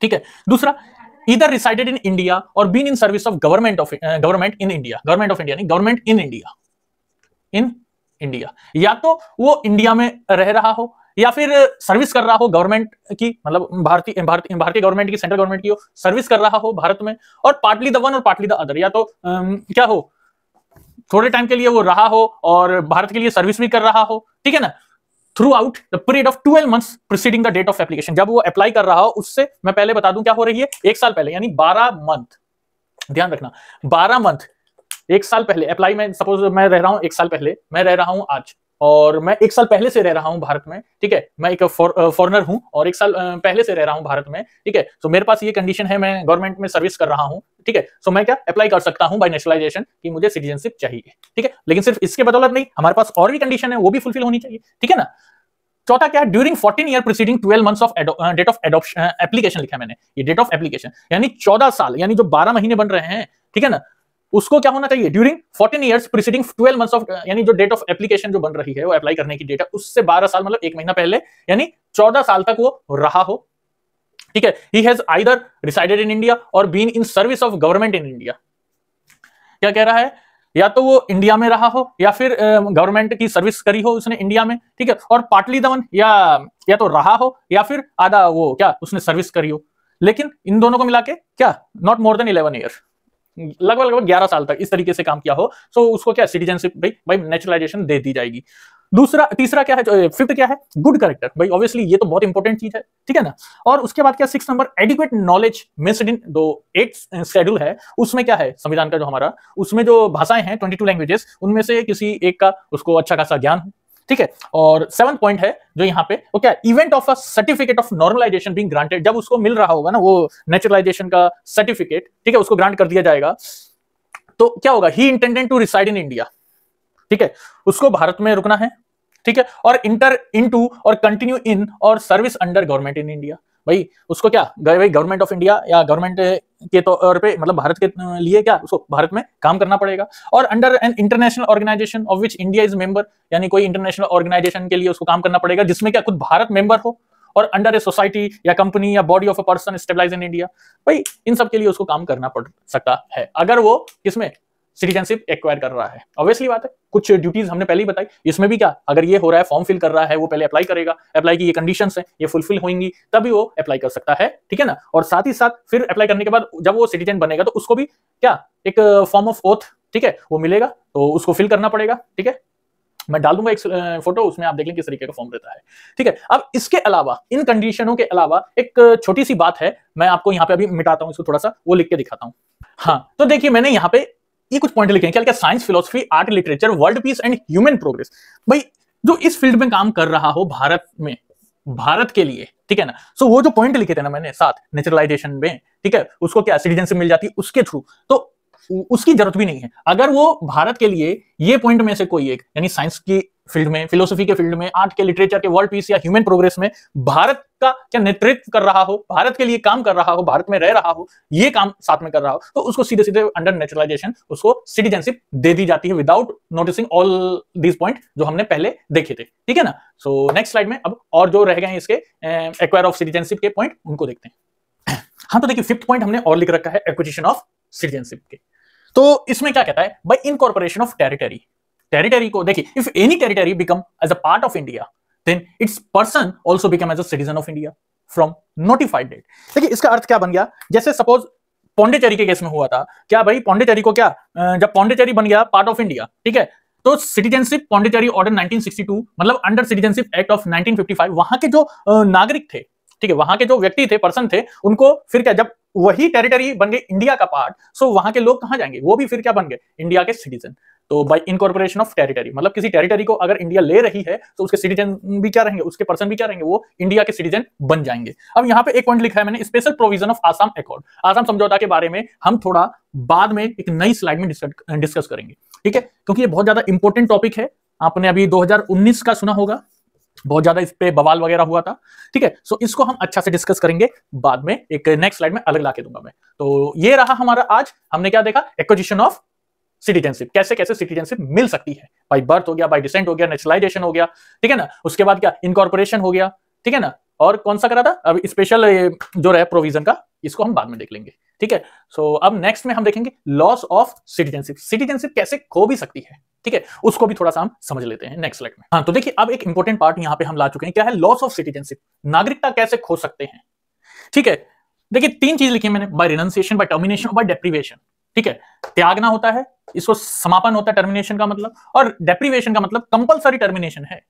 ठीक है दूसरा इधर resided in India or been in service of government of government in India government of India नहीं government in India in India या तो वो इंडिया में रह रहा हो या फिर सर्विस कर रहा हो गवर्नमेंट की मतलब भारतीय भारतीय गवर्नमेंट की सेंट्रल गवर्नमेंट की हो सर्विस कर रहा हो भारत में और partly the one or partly the other या तो क्या हो थोड़े टाइम के लिए वो रहा हो और भारत के लिए सर्विस भी कर रहा हो ठीक है ना throughout the period of twelve month preceding the date of application जब वो अप्लाई कर रहा हो उससे मैं पहले बता दूं क्या हो रही है एक साल पहले यानी बारह मंथ ध्यान रखना बारह मंथ एक साल पहले अप्लाई में सपोज मैं रह रहा हूं एक साल पहले मैं रह रहा हूं आज और मैं एक साल पहले से रह रहा हूँ भारत में ठीक है मैं एक फॉरनर हूँ और एक साल पहले से रह रहा हूँ भारत में ठीक है सो मेरे पास ये कंडीशन है मैं गवर्नमेंट में सर्विस कर रहा हूँ ठीक है सो मैं क्या अप्लाई कर सकता हूँ बाई नेशनलाइजेशन कि मुझे सिटीजनशिप चाहिए ठीक है लेकिन सिर्फ इसके बदौलत नहीं हमारे पास और भी कंडीशन है वो भी फुलफिल होनी चाहिए ठीक है ना चौथा क्या है during fourteen year preceding twelve months of date of adoption application लिखा मैंने ये डेट ऑफ एप्लीकेशन यानी चौदह साल यानी जो बारह महीने बन रहे हैं ठीक है ना उसको क्या होना चाहिए during 14 years preceding 12 months of यानी जो डेट ऑफ एप्लीकेशन जो बन रही है वो अप्लाई करने की डेट है उससे 12 साल मतलब एक महीना पहले यानी 14 साल तक वो रहा हो ठीक है he has either resided in India or been in service of government in India क्या कह रहा है या तो वो इंडिया में रहा हो या फिर गवर्नमेंट की सर्विस करी हो उसने इंडिया में ठीक है और पाटली दमन या या तो रहा हो या फिर आधा वो क्या उसने सर्विस करी हो लेकिन इन दोनों को मिला के क्या not more than eleven year लगभग लगभग ग्यारह साल तक इस तरीके से काम किया हो सो so उसको क्या सिटीजनशिप भाई भाई नेचुरलाइजेशन दे दी जाएगी दूसरा तीसरा क्या है फिफ्थ eh, क्या है गुड करेक्टर भाई ऑब्वियसली ये तो बहुत इंपॉर्टेंट चीज है ठीक है ना और उसके बाद क्या six number adequate knowledge missed in दो एट शेड्यूल eh, है उसमें क्या है संविधान का जो हमारा उसमें जो भाषाएं हैं ट्वेंटी टू लैंग्वेजेस उनमें से किसी एक का उसको अच्छा खासा ज्ञान ठीक है और सेवन पॉइंट है जो यहाँ पे वो क्या event of a certificate of normalisation being granted जब उसको मिल रहा होगा ना वो नेचुरलाइजेशन का सर्टिफिकेट ठीक है उसको ग्रांट कर दिया जाएगा तो क्या होगा he intended to reside in India ठीक है उसको भारत में रुकना है ठीक है और इंटर इन टू और कंटिन्यू इन और service under government in India भाई उसको क्या भाई गवर्नमेंट ऑफ इंडिया या गवर्नमेंट के तौर तो पे मतलब भारत के लिए क्या उसको भारत में काम करना पड़ेगा और under an international organisation of which India is member यानी कोई इंटरनेशनल ऑर्गेनाइजेशन के लिए उसको काम करना पड़ेगा जिसमें क्या खुद भारत मेंबर हो और अंडर ए सोसाइटी या कंपनी या body of a person stabilise in India भाई इन सब के लिए उसको काम करना पड़ सकता है अगर वो किसमें सिटीजनशिप एक्वायर कर रहा है ऑब्वियसली बात है कुछ ड्यूटीज हमने पहले ही बताई इसमें भी क्या अगर ये हो रहा है फॉर्म फिल कर रहा है वो पहले अप्लाई करेगा अप्लाई की ये कंडीशन है ये फुलफिल होंगी तभी वो अप्लाई कर सकता है ठीक है ना और साथ ही साथ फिर अप्लाई करने के बाद जब वो सिटीजन बनेगा तो उसको भी क्या एक फॉर्म ऑफ ओथ ठीक है वो मिलेगा तो उसको फिल करना पड़ेगा ठीक है मैं डाल दूंगा एक फोटो uh, उसमें आप देख लें किस तरीके का फॉर्म रहता है ठीक है अब इसके अलावा इन कंडीशनों के अलावा एक uh, छोटी सी बात है मैं आपको यहाँ पे अभी मिटाता हूँ इसको थोड़ा सा वो लिख के दिखाता हूँ हाँ तो देखिए मैंने यहाँ पे ये कुछ पॉइंट लिखे हैं क्या क्या science philosophy art literature world peace and human progress भाई जो इस फील्ड में काम कर रहा हो भारत में भारत के लिए ठीक है ना सो so, वो जो पॉइंट लिखे थे ना मैंने साथ नेचुरलाइजेशन में ठीक है उसको क्या सिटीजनशिप मिल जाती है उसके थ्रू तो उसकी जरूरत भी नहीं है अगर वो भारत के लिए ये पॉइंट में से कोई एक यानी साइंस की फील्ड में फिलोसफी के फील्ड में आर्ट के लिटरेचर के वर्ल्ड पीस या ह्यूमन प्रोग्रेस में भारत का क्या नेतृत्व कर रहा हो भारत के लिए काम कर रहा हो भारत में रह रहा हो ये काम साथ में कर रहा हो तो उसको सीधे सीधे अंडर नेचुरलाइजेशन उसको सिटीजनशिप दे दी जाती है without noticing all these point जो हमने पहले देखे थे ठीक है ना सो नेक्स्ट स्लाइड में अब और जो रह गए हैं इसके एक्वायर ऑफ सिटीजनशिप के पॉइंट उनको देखते हैं [CLEARS THROAT] हाँ तो देखिए फिफ्थ पॉइंट हमने और लिख रखा है एक्विजिशन ऑफ सिटीजनशिप के तो इसमें क्या कहता है by incorporation of territory territory को देखिए if any territory become as a part of India then its person also become as a citizen of India from notified date देखिए इसका अर्थ क्या बन गया जैसे सपोज पौंडेचेरी के केस में हुआ था क्या भाई पौंडेचेरी को क्या जब पौंडेचेरी बन गया पार्ट ऑफ इंडिया ठीक है तो सिटीजनशिप पॉन्डिचेरी ऑर्डर 1962 मतलब अंडर सिटीजनशिप एक्ट ऑफ 1955 वहां के जो नागरिक थे ठीक है वहां के जो व्यक्ति थे पर्सन थे उनको फिर क्या जब वही टेरिटरी बन गई इंडिया का पार्ट सो वहां के लोग कहां जाएंगे वो भी फिर क्या बन गए इंडिया के सिटीजन तो बाई इनकॉर्पोरेशन ऑफ टेरिटरी मतलब किसी टेरिटरी को अगर इंडिया ले रही है तो उसके सिटीजन भी क्या रहेंगे उसके पर्सन भी क्या रहेंगे वो इंडिया के सिटीजन बन जाएंगे अब यहाँ पे एक पॉइंट लिखा है मैंने special provision of Assam accord Assam समझौता के बारे में हम थोड़ा बाद में एक नई स्लाइड में डिस्कस करेंगे ठीक है क्योंकि ये बहुत ज्यादा इंपॉर्टेंट टॉपिक है आपने अभी दो का सुना होगा बहुत ज्यादा इस पे बवाल वगैरह हुआ था ठीक है सो इसको हम अच्छा से डिस्कस करेंगे बाद में एक नेक्स्ट स्लाइड में अलग ला के दूंगा मैं तो ये रहा हमारा आज हमने क्या देखा एक्विजिशन ऑफ सिटीजनशिप कैसे कैसे सिटीजनशिप मिल सकती है बाई बर्थ हो गया बाई डिसेंट हो गया नेचुरलाइजेशन हो गया ठीक है ना उसके बाद क्या इनकॉर्पोरेशन हो गया ठीक है ना और कौन सा करा था अब स्पेशल जो रहा प्रोविजन का इसको हम बाद में देख लेंगे ठीक है सो so, अब नेक्स्ट में हम देखेंगे लॉस ऑफ सिटीजनशिप सिटीजनशिप कैसे खो भी सकती है ठीक है उसको भी थोड़ा सा हम समझ लेते हैं नेक्स्ट स्लाइड में हाँ तो देखिए अब एक इंपॉर्टेंट पार्ट यहाँ पे हम ला चुके हैं क्या है लॉस ऑफ सिटीजनशिप नागरिकता कैसे खो सकते हैं ठीक है देखिए तीन चीज लिखी मैंने by renunciation by termination by deprivation ठीक है त्यागना होता है इसको समापन होता है टर्मिनेशन का मतलब और डेप्रीवेशन का मतलब कंपलसरी टर्मिनेशन है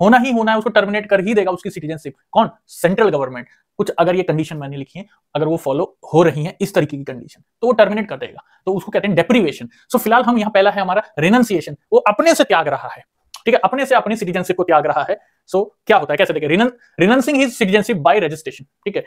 होना ही होना है उसको टर्मिनेट कर ही देगा उसकी सिटीजनशिप कौन सेंट्रल गवर्नमेंट कुछ अगर ये कंडीशन मैंने लिखी है अगर वो फॉलो हो रही है इस तरीके की कंडीशन तो वो टर्मिनेट कर देगा तो उसको कहते हैं डेप्रीवेशन सो फिलहाल हम यहाँ पहला है हमारा रेनन्सिएशन वो अपने से त्याग रहा है ठीक है अपने से अपनी सिटीजनशिप को त्याग रहा है सो so, क्या होता है कैसे देखें रिनन renouncing his citizenship by registration ठीक है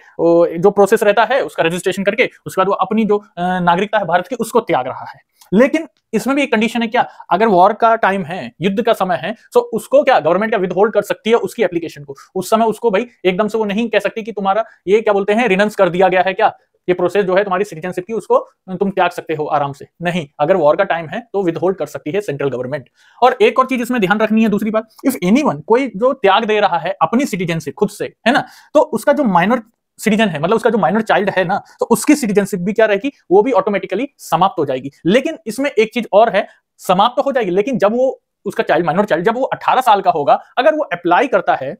जो प्रोसेस रहता है उसका रजिस्ट्रेशन करके उसके बाद वो अपनी जो नागरिकता है भारत की उसको त्याग रहा है लेकिन इसमें भी एक कंडीशन है क्या अगर वॉर का टाइम है युद्ध का समय है तो उसको क्या गवर्नमेंट क्या विदहोल्ड कर सकती है उसकी एप्लीकेशन को उस समय उसको भाई एकदम से वो नहीं कह सकती कि तुम्हारा ये क्या बोलते हैं रिनंस कर दिया गया है क्या ये प्रोसेस जो है तुम्हारी सिटीजनशिप की उसको तुम त्याग सकते हो आराम से नहीं अगर वॉर का टाइम है तो विदहोल्ड कर सकती है सेंट्रल गवर्नमेंट और एक और चीज इसमें ध्यान रखनी है दूसरी बात इफ एनी कोई जो त्याग दे रहा है अपनी सिटीजनशिप खुद से है ना तो उसका जो माइनर सिटीजन है मतलब उसका जो माइनर चाइल्ड है ना तो उसकी सिटीजनशिप भी क्या रहेगी वो भी ऑटोमेटिकली समाप्त हो जाएगी लेकिन इसमें एक चीज और है समाप्त तो हो जाएगी लेकिन जब वो उसका चाइल्ड माइनर चाइल्ड जब वो 18 साल का होगा अगर वो अप्लाई करता है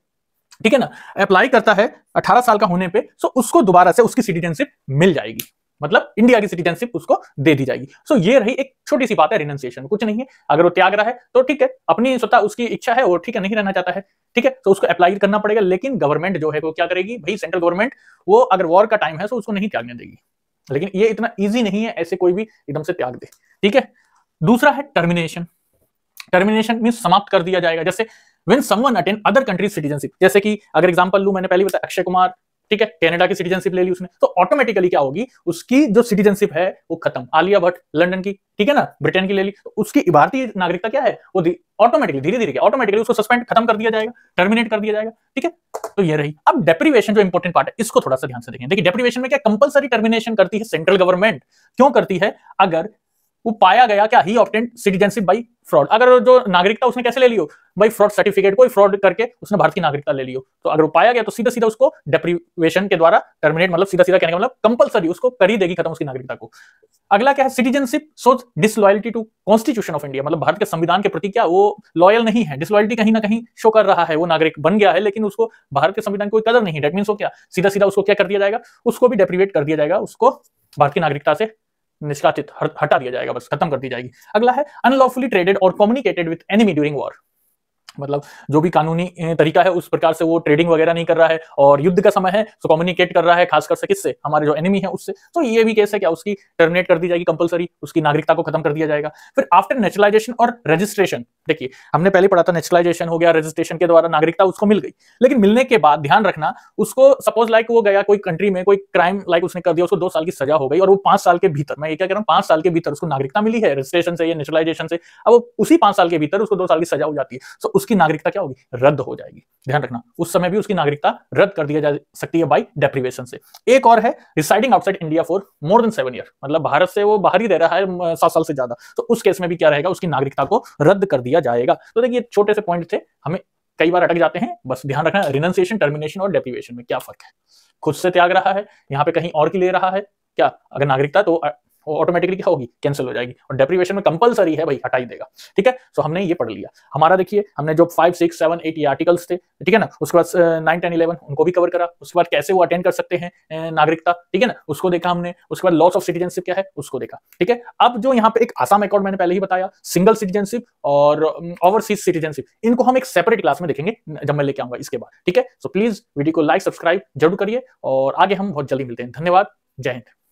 ठीक है ना अप्लाई करता है 18 साल का होने पे सो उसको दोबारा से उसकी सिटीजनशिप मिल जाएगी मतलब इंडिया की सिटीजनशिप उसको दे दी जाएगी सो so, ये रही एक छोटी सी बात है रिनंसिएशन कुछ नहीं है अगर वो त्याग रहा है तो ठीक है अपनी स्वतः उसकी इच्छा है वो ठीक है नहीं रहना चाहता है ठीक है तो उसको अप्लाई करना पड़ेगा लेकिन गवर्नमेंट जो है वो क्या करेगी भाई सेंट्रल गवर्नमेंट वो अगर वॉर का टाइम है तो उसको नहीं त्यागने देगी लेकिन ये इतना ईजी नहीं है ऐसे कोई भी एकदम से त्याग दे ठीक है दूसरा है टर्मिनेशन टर्मिनेशन मीन समाप्त कर दिया जाएगा जैसे when someone attend other countries citizenship जैसे कि अगर एग्जाम्पल लू मैंने पहले बताया अक्षय कुमार ठीक है कनाडा की सिटीजनशिप ले ली उसने तो ऑटोमेटिकली क्या होगी उसकी जो सिटीजनशिप है वो खत्म आलिया भट्ट लंडन की ठीक है ना ब्रिटेन की ले ली तो उसकी भारतीय नागरिकता क्या है वो ऑटोमेटिकली धीरे धीरे ऑटोमेटिकली उसको सस्पेंड खत्म कर दिया जाएगा टर्मिनेट कर दिया जाएगा ठीक है तो ये रही अब डेप्रीवेशन जो इंपॉर्टेंट पार्ट है इसको थोड़ा सा ध्यान से देखें देखिए डेप्रीवेशन में क्या कंपलसरी टर्मिनेशन करती है सेंट्रल गवर्नमेंट क्यों करती है अगर वो पाया गया क्या he obtained citizenship by fraud अगर जो नागरिकता उसने कैसे ले लियो भाई फ्रॉड सर्टिफिकेट कोई फ्रॉड करके उसने भारत की नागरिकता ले लियो तो अगर वो पाया गया तो सीधा सीधा उसको डेप्रीवेशन के द्वारा टर्मिनेट मतलब सीधा सीधा कहने का मतलब कंपलसरी उसको कर ही देगी खत्म उसकी नागरिकता को अगला क्या है सिटीजनशिप सोच disloyalty to constitution of India मतलब भारत के संविधान के प्रति क्या वो लॉयल नहीं है डिसलॉयल्टी कहीं ना कहीं शो कर रहा है वो नागरिक बन गया है लेकिन उसको भारत के संविधान कोई कदर नहीं है डेट मीन वो क्या सीधा सीधा उसको क्या कर दिया जाएगा उसको भी डेप्रीवेट कर दिया जाएगा उसको भारतीय नागरिकता से निष्कासित हटा दिया जाएगा बस खत्म कर दी जाएगी अगला है अनलॉफुली ट्रेडेड और communicated with enemy during war मतलब जो भी कानूनी तरीका है उस प्रकार से वो ट्रेडिंग वगैरह नहीं कर रहा है और युद्ध का समय है तो कम्युनिकेट कर रहा है खासकर से किससे हमारे जो एनिमी है उससे तो ये भी केस है क्या उसकी टर्मिनेट कर दी जाएगी कंपलसरी उसकी नागरिकता को खत्म कर दिया जाएगा फिर आफ्टर नेचुरलाइजेशन और रजिस्ट्रेशन देखिए हमने पहले पढ़ा था नेचुरलाइजेशन हो गया रजिस्ट्रेशन के द्वारा नागरिकता उसको मिल गई लेकिन मिलने के बाद ध्यान रखना उसको सपोज लाइक वो गया कोई कंट्री में कोई क्राइम लाइक उसने कर दिया उसको दो साल की सजा हो गई और वो पांच साल के भीतर मैं ये क्या कह रहा हूँ पांच साल के भीतर उसको नागरिकता मिली है रजिस्ट्रेशन से या नेचुरलाइजेशन से अब उसी पांच साल के भीतर उसको दो साल की सजा हो जाती है सो तो उसकी नागरिकता क्या होगी रद्द हो जाएगी ध्यान रखना उस समय भी उसकी नागरिकता रद्द कर दिया जा सकती है बाई डेप्रीवेशन से एक और है residing outside India for more than seven year मतलब भारत से वो बाहर ही रह रहा है सात साल से ज्यादा तो उस केस में भी क्या रहेगा उसकी नागरिकता को रद्द कर दिया जाएगा तो देखिए छोटे से पॉइंट थे हमें कई बार अटक जाते हैं बस ध्यान रखना रिनाउंसिएशन टर्मिनेशन और डेप्रीवेशन में क्या फर्क है खुद से त्याग रहा है यहाँ पे कहीं और की ले रहा है क्या अगर नागरिकता तो ऑटोमेटिकली क्या होगी कैंसिल हो जाएगी और डेप्रीवेशन में कंपलसरी है भाई हटाई देगा ठीक है सो हमने ये पढ़ लिया हमारा देखिए हमने जो फाइव सिक्स सेवन एट ये आर्टिकल्स थे ठीक है ना उसके बाद नाइन टेन इलेवन उनको भी कवर करा उसके बाद कैसे वो अटेंड कर सकते हैं नागरिकता ठीक है ना उसको देखा हमने उसके बाद लॉस ऑफ सिटीजनशिप क्या है उसको देखा ठीक है अब जो यहाँ पे एक आसाम अकॉर्ड मैंने पहले ही बताया सिंगल सिटीजनशिप और ओवरसीज सिटीजनशिप इनको हम एक सेपरेट क्लास में देखेंगे जब मैं लेके आऊंगा इसके बाद ठीक है सो प्लीज वीडियो को लाइक सब्सक्राइब जरूर करिए और आगे हम बहुत जल्दी मिलते हैं धन्यवाद जय हिंद